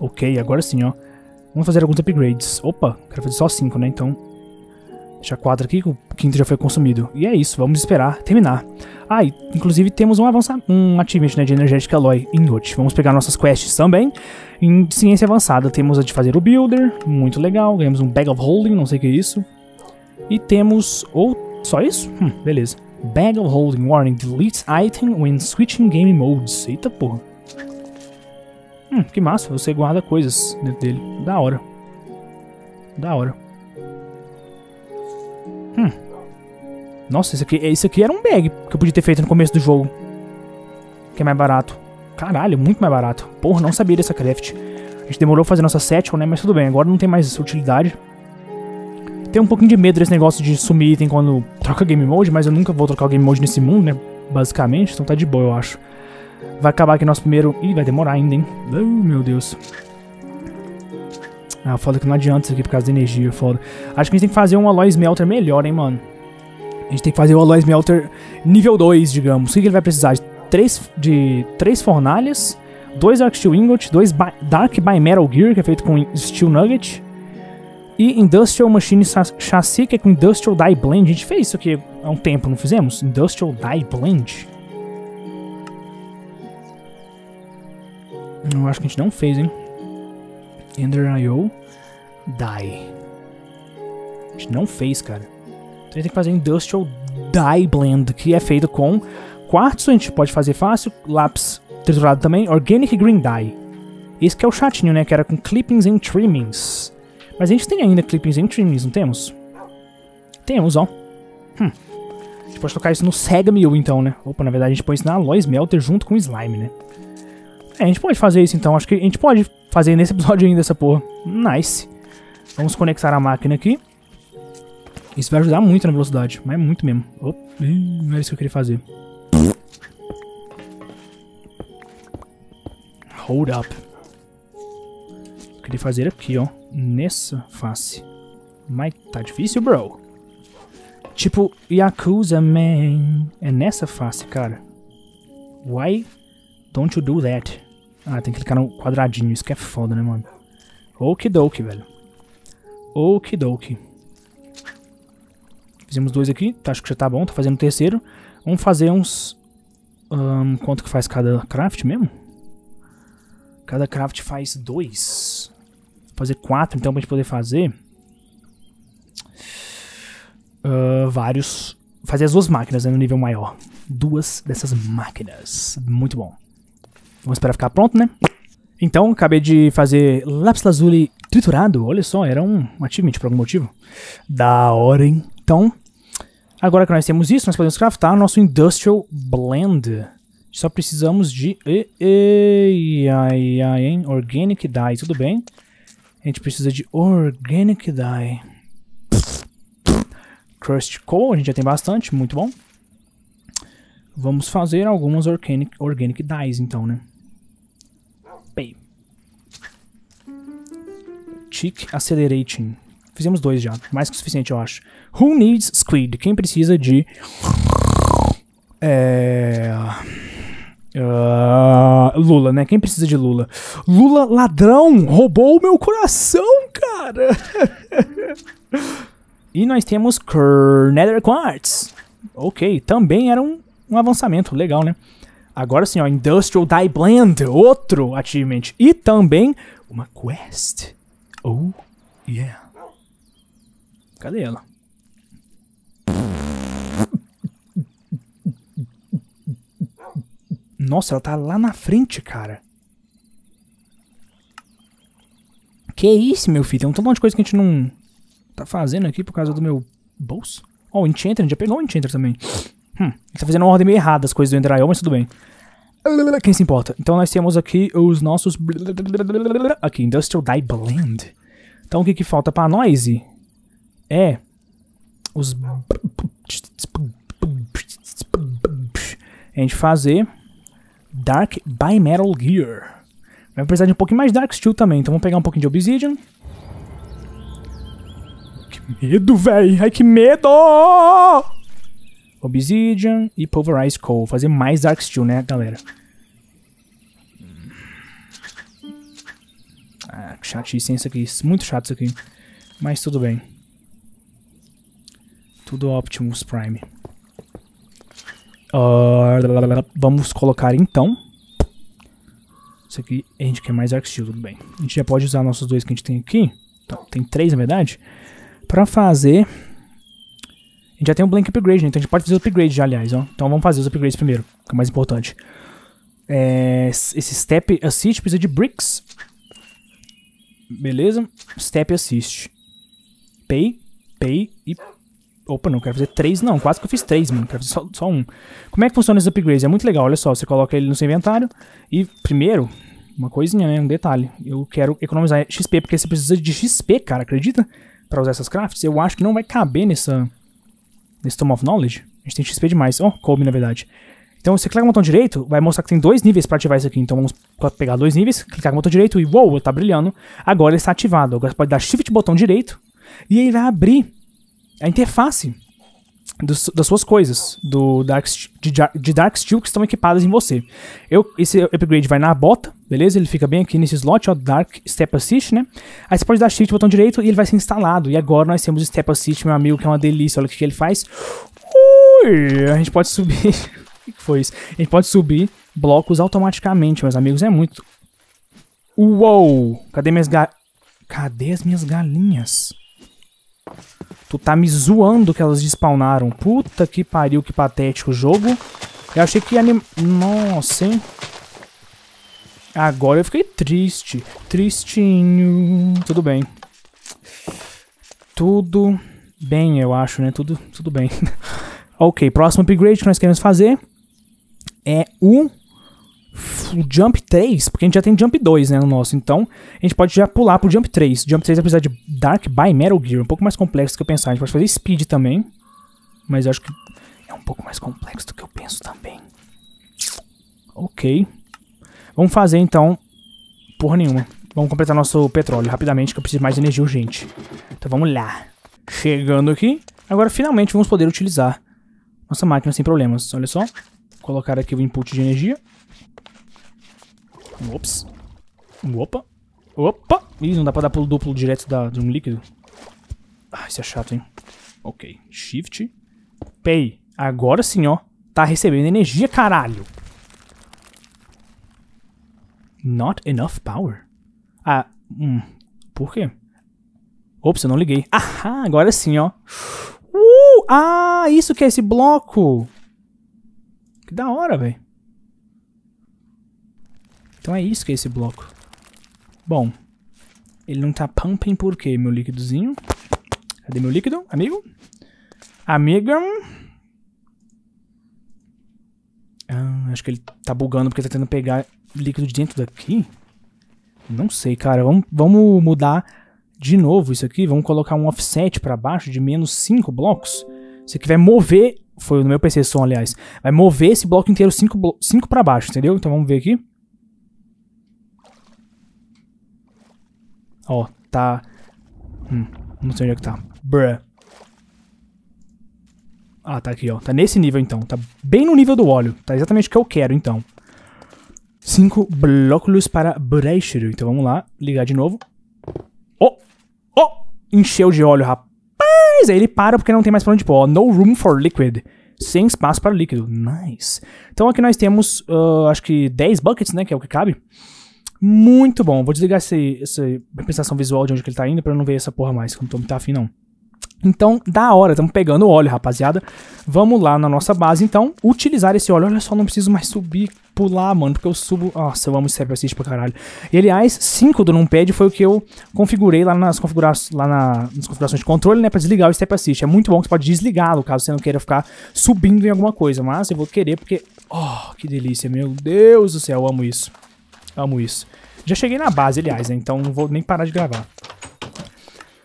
Ok, agora sim, ó. Vamos fazer alguns upgrades. Opa, quero fazer só 5, né? Então, deixa 4 aqui, o quinto já foi consumido. E é isso, vamos esperar terminar. Ah, e, inclusive temos um avançamento, um achievement né, de energética Aloy Ingot. Vamos pegar nossas quests também. Em ciência avançada temos a de fazer o Builder, muito legal. Ganhamos um Bag of Holding, não sei o que é isso. E temos... ou só isso? Hum, beleza. Bag of Holding Warning deletes item when switching game modes. Eita porra. Hum, que massa, você guarda coisas dentro dele. Da hora. Da hora. Hum. Nossa, isso aqui, isso aqui era um bag que eu podia ter feito no começo do jogo. Que é mais barato. Caralho, muito mais barato. Porra, não sabia dessa craft. A gente demorou fazer nossa settle, né? Mas tudo bem, agora não tem mais utilidade tenho um pouquinho de medo desse negócio de sumir item quando troca game mode, mas eu nunca vou trocar o game mode nesse mundo, né? Basicamente, então tá de boa, eu acho. Vai acabar aqui nosso primeiro... Ih, vai demorar ainda, hein? Oh, meu Deus. Ah, foda que não adianta isso aqui por causa da energia, foda. Acho que a gente tem que fazer um Aloy Smelter melhor, hein, mano. A gente tem que fazer o Aloy Smelter nível 2, digamos. O que, ele vai precisar? De três, de três fornalhas, dois Arc Steel Ingot, dois Dark by Metal Gear, que é feito com Steel Nugget, e Industrial Machine Chassis, que é com Industrial Dye Blend. A gente fez isso aqui há um tempo, não fizemos? Industrial Dye Blend. Eu acho que a gente não fez, hein? Ender.io Die. A gente não fez, cara. Então a gente tem que fazer Industrial Dye Blend, que é feito com quartzo, a gente pode fazer fácil, lápis triturado também, Organic Green Dye. Esse que é o chatinho, né? Que era com clippings and trimmings. Mas a gente tem ainda clippings em trims, não temos? Temos, ó. Hum. A gente pode tocar isso no Sega Mule, então, né? Opa, na verdade a gente põe isso na Lois Melter junto com o Slime, né? É, a gente pode fazer isso então. Acho que a gente pode fazer nesse episódio ainda essa porra. Nice. Vamos conectar a máquina aqui. Isso vai ajudar muito na velocidade, mas é muito mesmo. Opa, não é isso que eu queria fazer. Hold up. Eu queria fazer aqui, ó nessa face. Mas tá difícil, bro. Tipo, Yakuza Man. É nessa face, cara. Why don't you do that? Ah, tem que clicar no quadradinho. Isso que é foda, né, mano? Okidoki, velho. Okidoki. Fizemos dois aqui. Tá, acho que já tá bom. Tá fazendo o terceiro. Vamos fazer uns... Um, quanto que faz cada craft mesmo? Cada craft faz dois fazer quatro, então, pra gente poder fazer... Uh, vários... Fazer as duas máquinas, né, no nível maior. Duas dessas máquinas. Muito bom. Vamos esperar ficar pronto, né? Então, acabei de fazer lápis lazuli triturado. Olha só, era um achievement por algum motivo. Da hora, hein? Então, agora que nós temos isso, nós podemos craftar nosso Industrial Blend. Só precisamos de... Ei, ai, ai, hein? Organic Dye, tudo bem. A gente precisa de Organic Dye. Crust Coal, a gente já tem bastante, muito bom. Vamos fazer algumas Organic, organic Dyes então, né? Bem. Tick Accelerating. Fizemos dois já, mais que o suficiente, eu acho. Who needs squid? Quem precisa de... É... Ah, Lula, né? Quem precisa de Lula? Lula, ladrão, roubou o meu coração, cara! e nós temos Kerr Nether Quartz. Ok, também era um, um avançamento, legal, né? Agora sim, ó, Industrial Die Blend, outro achievement. E também uma quest. Oh, yeah. Cadê ela? Nossa, ela tá lá na frente, cara. Que isso, meu filho? Tem um montão de coisa que a gente não tá fazendo aqui por causa do meu bolso. Ó, oh, o Enchanter, a gente já pegou o Enchanter também. Hum, gente tá fazendo uma ordem meio errada as coisas do Ender mas tudo bem. Quem se importa? Então nós temos aqui os nossos... Aqui, Industrial Dye Blend. Então o que que falta pra nós? É... Os... A gente fazer... Dark by Metal Gear. Vai precisar de um pouquinho mais Dark Steel também, então vamos pegar um pouquinho de Obsidian. Que medo, velho! Ai, que medo! Obsidian e Pulverize Coal. Fazer mais Dark Steel, né, galera? Ah, que chatice isso aqui. Muito chato isso aqui. Mas tudo bem. Tudo Optimus Prime. Uh, vamos colocar então. Isso aqui a gente quer mais Arc Steel, tudo bem. A gente já pode usar nossos dois que a gente tem aqui. Então, tem três na verdade. Pra fazer. A gente já tem um Blank Upgrade, né? Então a gente pode fazer o upgrade já, aliás. Ó. Então vamos fazer os upgrades primeiro, que é o mais importante. É, esse Step Assist precisa de Bricks. Beleza? Step Assist. Pay, Pay e Opa, não quero fazer três, não. Quase que eu fiz três, mano. Quero fazer só, só um. Como é que funciona esse upgrade É muito legal, olha só. Você coloca ele no seu inventário e, primeiro, uma coisinha, né? Um detalhe. Eu quero economizar XP, porque você precisa de XP, cara, acredita? Pra usar essas crafts. Eu acho que não vai caber nessa... Nesse Tome of Knowledge. A gente tem XP demais. Ó, oh, coube, na verdade. Então, você clica no botão direito, vai mostrar que tem dois níveis para ativar isso aqui. Então, vamos pegar dois níveis, clicar no botão direito e, uou, tá brilhando. Agora ele está ativado. Agora você pode dar shift botão direito e ele vai abrir a interface das suas coisas do Dark, de, de Dark Steel que estão equipadas em você. Eu, esse upgrade vai na bota, beleza? Ele fica bem aqui nesse slot, ó, Dark Step Assist, né? Aí você pode dar shift, botão direito, e ele vai ser instalado. E agora nós temos Step Assist, meu amigo, que é uma delícia. Olha o que, que ele faz. Ui, a gente pode subir... o que foi isso? A gente pode subir blocos automaticamente, meus amigos. É muito... Uou! Cadê minhas ga... Cadê as minhas galinhas? Tu tá me zoando que elas despawnaram. Puta que pariu, que patético o jogo. Eu achei que ia anim... Nossa, hein? Agora eu fiquei triste. Tristinho. Tudo bem. Tudo bem, eu acho, né? Tudo, tudo bem. ok, próximo upgrade que nós queremos fazer é o Jump 3, porque a gente já tem Jump 2, né, no nosso. Então, a gente pode já pular pro Jump 3. Jump 3 vai precisar de Dark by Metal Gear, um pouco mais complexo do que eu pensava. A gente pode fazer Speed também, mas eu acho que é um pouco mais complexo do que eu penso também. Ok. Vamos fazer, então, porra nenhuma. Vamos completar nosso petróleo rapidamente, que eu preciso de mais energia urgente. Então, vamos lá. Chegando aqui. Agora, finalmente, vamos poder utilizar nossa máquina sem problemas. Olha só. Colocar aqui o input de energia. Um ops. Um opa. Opa! Ih, não dá pra dar pulo duplo direto da, de um líquido. Ah, isso é chato, hein? Ok. Shift. Pay. Agora sim, ó. Tá recebendo energia, caralho. Not enough power. Ah, hum. Por quê? Ops, eu não liguei. Ah, agora sim, ó. Uh! Ah, isso que é esse bloco. Que da hora, velho. Então é isso que é esse bloco. Bom, ele não tá pumping por quê, meu líquidozinho? Cadê meu líquido, amigo? Amiga? Ah, acho que ele tá bugando porque tá tentando pegar líquido de dentro daqui. Não sei, cara. Vamos, vamos mudar de novo isso aqui. Vamos colocar um offset pra baixo de menos 5 blocos. Isso aqui vai mover... Foi no meu PC som, aliás. Vai mover esse bloco inteiro 5 blo pra baixo, entendeu? Então vamos ver aqui. Ó, tá... Hum, não sei onde é que tá. Bruh. Ah, tá aqui, ó. Tá nesse nível, então. Tá bem no nível do óleo. Tá exatamente o que eu quero, então. Cinco blóculos para Bureishiru. Então vamos lá, ligar de novo. Oh! Oh! Encheu de óleo, rapaz! Aí ele para porque não tem mais pra onde pôr. No room for liquid. Sem espaço para líquido. Nice. Então aqui nós temos, uh, acho que 10 buckets, né? Que é o que cabe. Muito bom. Vou desligar esse, essa representação visual de onde que ele tá indo pra não ver essa porra mais, que eu não tô muito afim, não. Então, da hora, estamos pegando óleo, rapaziada. Vamos lá na nossa base, então, utilizar esse óleo. Olha só, não preciso mais subir, pular, mano, porque eu subo... Nossa, eu amo esse server assist pra caralho. E, aliás, 5 do numpad foi o que eu configurei lá nas, configura lá na, nas configurações de controle, né, pra desligar o step assist. É muito bom que você pode desligá-lo, caso você não queira ficar subindo em alguma coisa, mas eu vou querer porque... Oh, que delícia, meu Deus do céu, eu amo isso. Amo isso. Já cheguei na base, aliás, né? então não vou nem parar de gravar.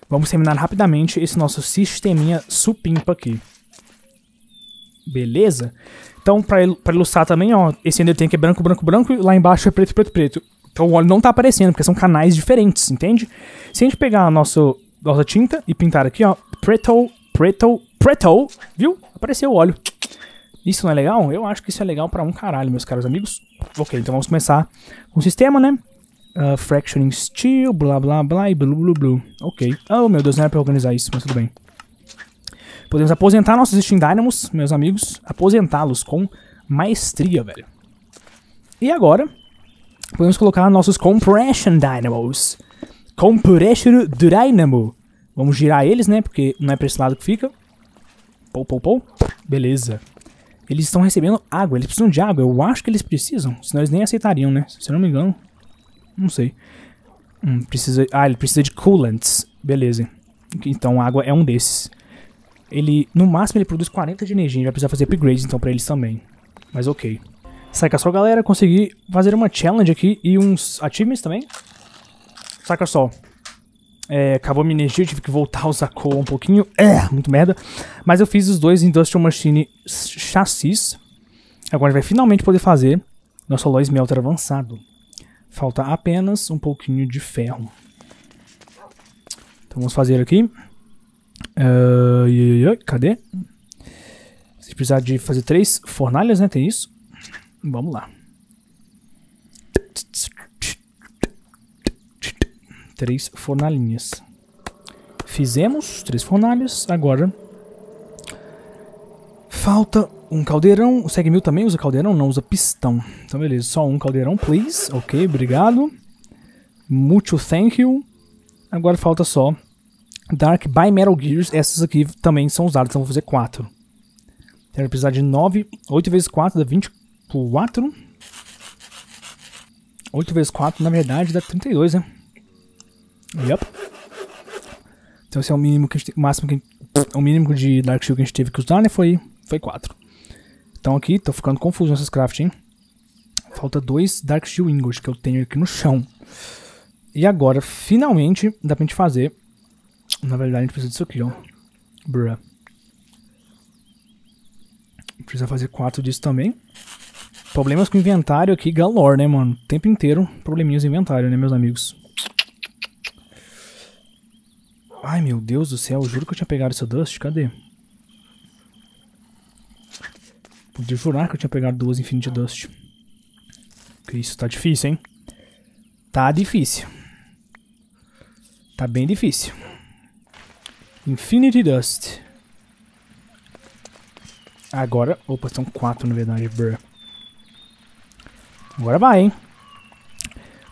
Vamos terminar rapidamente esse nosso sisteminha supimpa aqui. Beleza? Então, pra, il pra ilustrar também, ó, esse Ender Tank é branco, branco, branco, e lá embaixo é preto, preto, preto. Então o óleo não tá aparecendo, porque são canais diferentes, entende? Se a gente pegar a nosso, nossa tinta e pintar aqui, ó, preto, preto, preto, viu? Apareceu o óleo. Isso não é legal? Eu acho que isso é legal para um caralho, meus caros amigos. Ok, então vamos começar com o sistema, né? Uh, fracturing Steel, blá blá blá e blu blu blu. Ok. Oh meu Deus, não era pra organizar isso, mas tudo bem. Podemos aposentar nossos Steam Dynamos, meus amigos. Aposentá-los com maestria, velho. E agora, podemos colocar nossos Compression Dynamos. Compression Dynamo. Vamos girar eles, né? Porque não é pra esse lado que fica. Pou, pou, pou. Beleza. Eles estão recebendo água, eles precisam de água. Eu acho que eles precisam, senão eles nem aceitariam, né? Se eu não me engano. Não sei. Hum, precisa... Ah, ele precisa de coolants. Beleza. Então água é um desses. Ele, no máximo, ele produz 40 de energia. Vai precisar fazer upgrades, então, pra eles também. Mas ok. Saca só, galera. Consegui fazer uma challenge aqui e uns achievements também. Saca só. É, acabou minha energia, tive que voltar a usar coal um pouquinho. É, muito merda. Mas eu fiz os dois Industrial Machine chassis. Agora a gente vai finalmente poder fazer nosso Lois Melter avançado. Falta apenas um pouquinho de ferro. Então vamos fazer aqui. Uh, cadê? Se precisar de fazer três fornalhas, né? Tem isso. Vamos lá. três fornalhinhas. Fizemos três fornalhas, agora falta um caldeirão. O Segmil também usa caldeirão? Não, usa pistão. Então beleza, só um caldeirão, please. Ok, obrigado. Mucho thank you. Agora falta só Dark by Metal Gears. Essas aqui também são usadas, então vou fazer quatro. que precisar de 9. 8 vezes 4 dá 24. 8 vezes 4, na verdade, dá 32, né? Yep. Então esse é o mínimo que a gente, o máximo que gente, o mínimo de Dark Shield que a gente teve que usar, né, foi foi 4. Então aqui, tô ficando confuso nessas crafts, hein? Falta dois Dark Shield Ingots que eu tenho aqui no chão. E agora, finalmente, dá pra gente fazer. Na verdade, a gente precisa disso aqui, ó. Bruh. Precisa fazer quatro disso também. Problemas com inventário aqui, galore, né, mano? O tempo inteiro, probleminhas de inventário, né, meus amigos? Ai, meu Deus do céu, juro que eu tinha pegado essa Dust, cadê? Podia jurar que eu tinha pegado duas Infinity Dust. Que isso, tá difícil, hein? Tá difícil. Tá bem difícil. Infinity Dust. Agora... Opa, são quatro, na verdade, bruh. Agora vai, hein?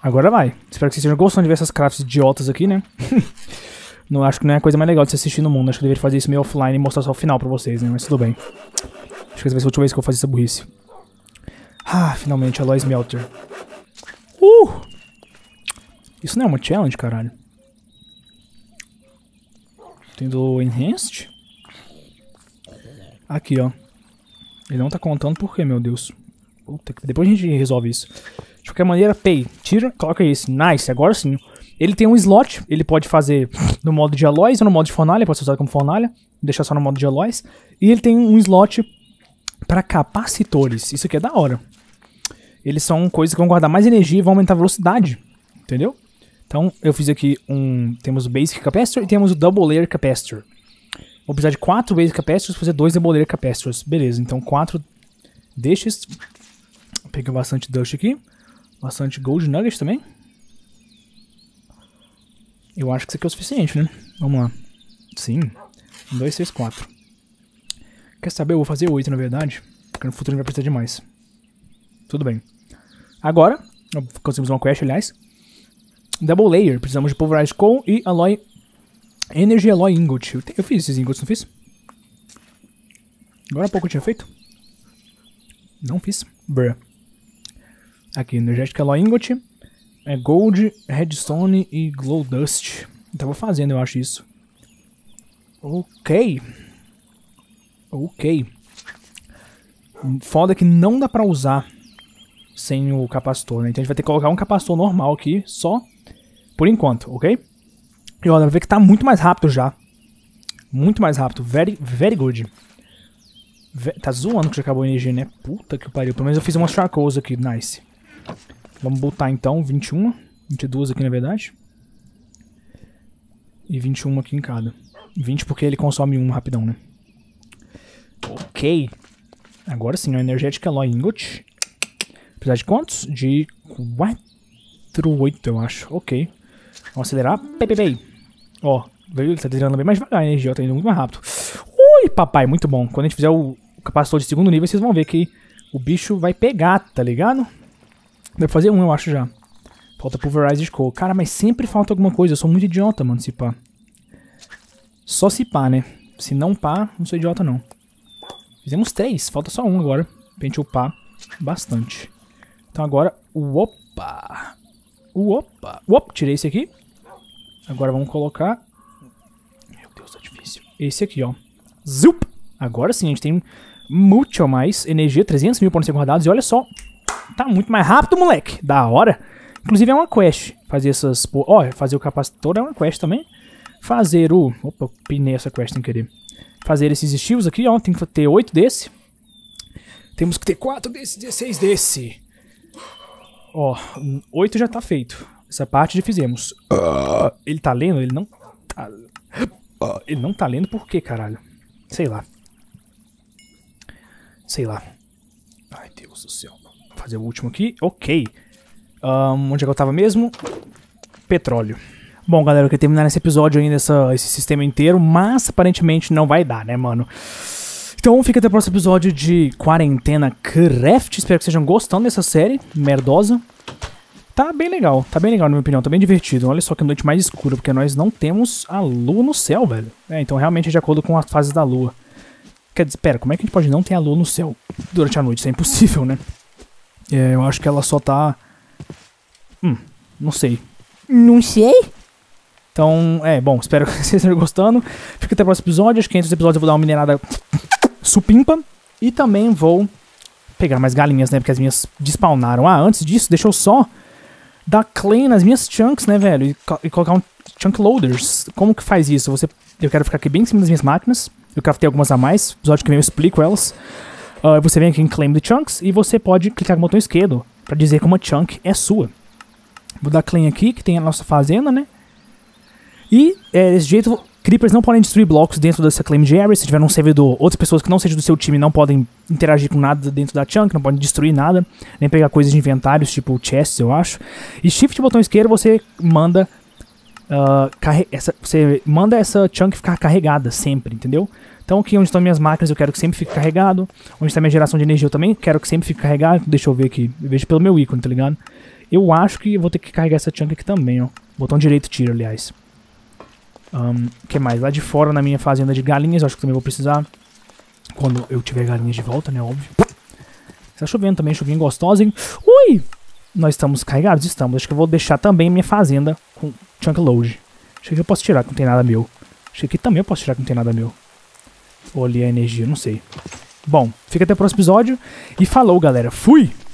Agora vai. Espero que vocês tenham gostado de ver essas crafts idiotas aqui, né? Não, acho que não é a coisa mais legal de se assistir no mundo. Acho que eu deveria fazer isso meio offline e mostrar só o final pra vocês, né? Mas tudo bem. Acho que essa vai ser a última vez que eu vou fazer essa burrice. Ah, finalmente, Aloy Melter. Uh! Isso não é uma challenge, caralho. Tem do Enhanced. Aqui, ó. Ele não tá contando por quê, meu Deus. Puta, depois a gente resolve isso. De qualquer maneira, pay. Tira, coloca esse. Nice, agora sim. Ele tem um slot, ele pode fazer no modo de alloys ou no modo de fornalha, pode ser usado como fornalha, deixar só no modo de alloys. E ele tem um slot para capacitores, isso aqui é da hora. Eles são coisas que vão guardar mais energia e vão aumentar a velocidade, entendeu? Então eu fiz aqui um, temos o Basic Capacitor e temos o Double Layer Capacitor. Vou precisar de 4 Basic Capacitors, fazer 2 Double Layer Capacitors, beleza, então 4 destes. Peguei bastante Dust aqui, bastante Gold Nuggets também. Eu acho que isso aqui é o suficiente, né? Vamos lá. Sim. 1, 2, 3, 4. Quer saber? Eu vou fazer 8, na verdade. Porque no futuro a gente vai precisar de mais. Tudo bem. Agora, conseguimos uma quest, aliás. Double Layer. Precisamos de Pulverized Coal e Alloy... Energy Alloy Ingot. Eu fiz esses ingots, não fiz? Agora há pouco eu tinha feito? Não fiz. Bruh. Aqui, Energetic Alloy Ingot. É Gold, Redstone e Glow Dust. Tava então fazendo, eu acho, isso. Ok. Ok. Foda que não dá pra usar sem o capacitor, né? Então a gente vai ter que colocar um capacitor normal aqui, só por enquanto, ok? E olha, vê que tá muito mais rápido já. Muito mais rápido. Very, very good. tá zoando que já acabou a energia, né? Puta que pariu. Pelo menos eu fiz umas charcoals aqui. Nice. Vamos botar então 21, 22 aqui na verdade. E 21 aqui em cada. 20 porque ele consome um rapidão, né? Ok. Agora sim, a energética é Ingot. Apesar de quantos? De 4, 8 eu acho. Ok. Vamos acelerar. Pei, Ó, veio, Ó, ele tá tirando bem mais devagar a energia, tá indo muito mais rápido. Ui, papai, muito bom. Quando a gente fizer o capacitor de segundo nível, vocês vão ver que o bicho vai pegar, tá ligado? Deve fazer um, eu acho, já. Falta Pulverized Coal. Cara, mas sempre falta alguma coisa. Eu sou muito idiota, mano, se pá. Só se pá, né? Se não pá, não sou idiota, não. Fizemos três. Falta só um agora. Pra gente upar bastante. Então agora... Opa! Opa! Opa! Tirei esse aqui. Agora vamos colocar... Meu Deus, tá difícil. Esse aqui, ó. Zup! Agora sim, a gente tem muito mais energia. 300 mil podem ser guardados. E olha só, tá muito mais rápido, moleque. Da hora. Inclusive é uma quest. Fazer essas... Ó, oh, fazer o capacitor é uma quest também. Fazer o... Opa, eu pinei essa quest sem querer. Fazer esses estilos aqui, ó. Tem que ter 8 desse. Temos que ter 4 desse, 16 desse. Ó, 8 já tá feito. Essa parte já fizemos. Ah, ele tá lendo? Ele não tá... Ah, ele não tá lendo por quê, caralho? Sei lá. Sei lá. Ai, Deus do céu fazer o último aqui. Ok. Um, onde é que eu tava mesmo? Petróleo. Bom, galera, eu queria terminar nesse episódio ainda essa, esse sistema inteiro, mas aparentemente não vai dar, né, mano? Então fica até o próximo episódio de Quarentena Craft. Espero que estejam gostando dessa série merdosa. Tá bem legal, tá bem legal na minha opinião, tá bem divertido. Olha só que noite mais escura, porque nós não temos a lua no céu, velho. É, então realmente é de acordo com as fases da lua. Quer dizer, pera, como é que a gente pode não ter a lua no céu durante a noite? Isso é impossível, né? É, eu acho que ela só tá. Hum, não sei. Não sei? Então, é, bom, espero que vocês estejam gostando. Fica até o próximo episódio. Acho que entre os episódios eu vou dar uma minerada supimpa. E também vou pegar mais galinhas, né? Porque as minhas despawnaram. Ah, antes disso, deixa eu só dar claim nas minhas chunks, né, velho? E, e, colocar um chunk loaders. Como que faz isso? Você, eu quero ficar aqui bem em cima das minhas máquinas. Eu craftei algumas a mais. episódio que vem eu explico elas. Uh, você vem aqui em Claim the Chunks e você pode clicar no botão esquerdo para dizer que uma chunk é sua. Vou dar claim aqui, que tem a nossa fazenda, né? E é, desse jeito, creepers não podem destruir blocos dentro dessa claim de area. Se tiver um servidor, outras pessoas que não sejam do seu time não podem interagir com nada dentro da chunk, não podem destruir nada, nem pegar coisas de inventários, tipo chests, eu acho. E shift botão esquerdo, você manda Uh, essa, você manda essa chunk ficar carregada sempre, entendeu? Então aqui onde estão minhas máquinas eu quero que sempre fique carregado. Onde está minha geração de energia eu também quero que sempre fique carregado. Deixa eu ver aqui. Eu vejo pelo meu ícone, tá ligado? Eu acho que eu vou ter que carregar essa chunk aqui também, ó. Botão direito tira, aliás. O um, que mais? Lá de fora na minha fazenda de galinhas, eu acho que também vou precisar. Quando eu tiver galinhas de volta, né? Óbvio. Está chovendo também, chuvinha gostosa, hein? Ui! Nós estamos carregados? Estamos. Acho que eu vou deixar também minha fazenda com chunk load. Acho que eu posso tirar que não tem nada meu. Acho que aqui também eu posso tirar que não tem nada meu. Ou ali a energia, não sei. Bom, fica até o próximo episódio. E falou, galera. Fui!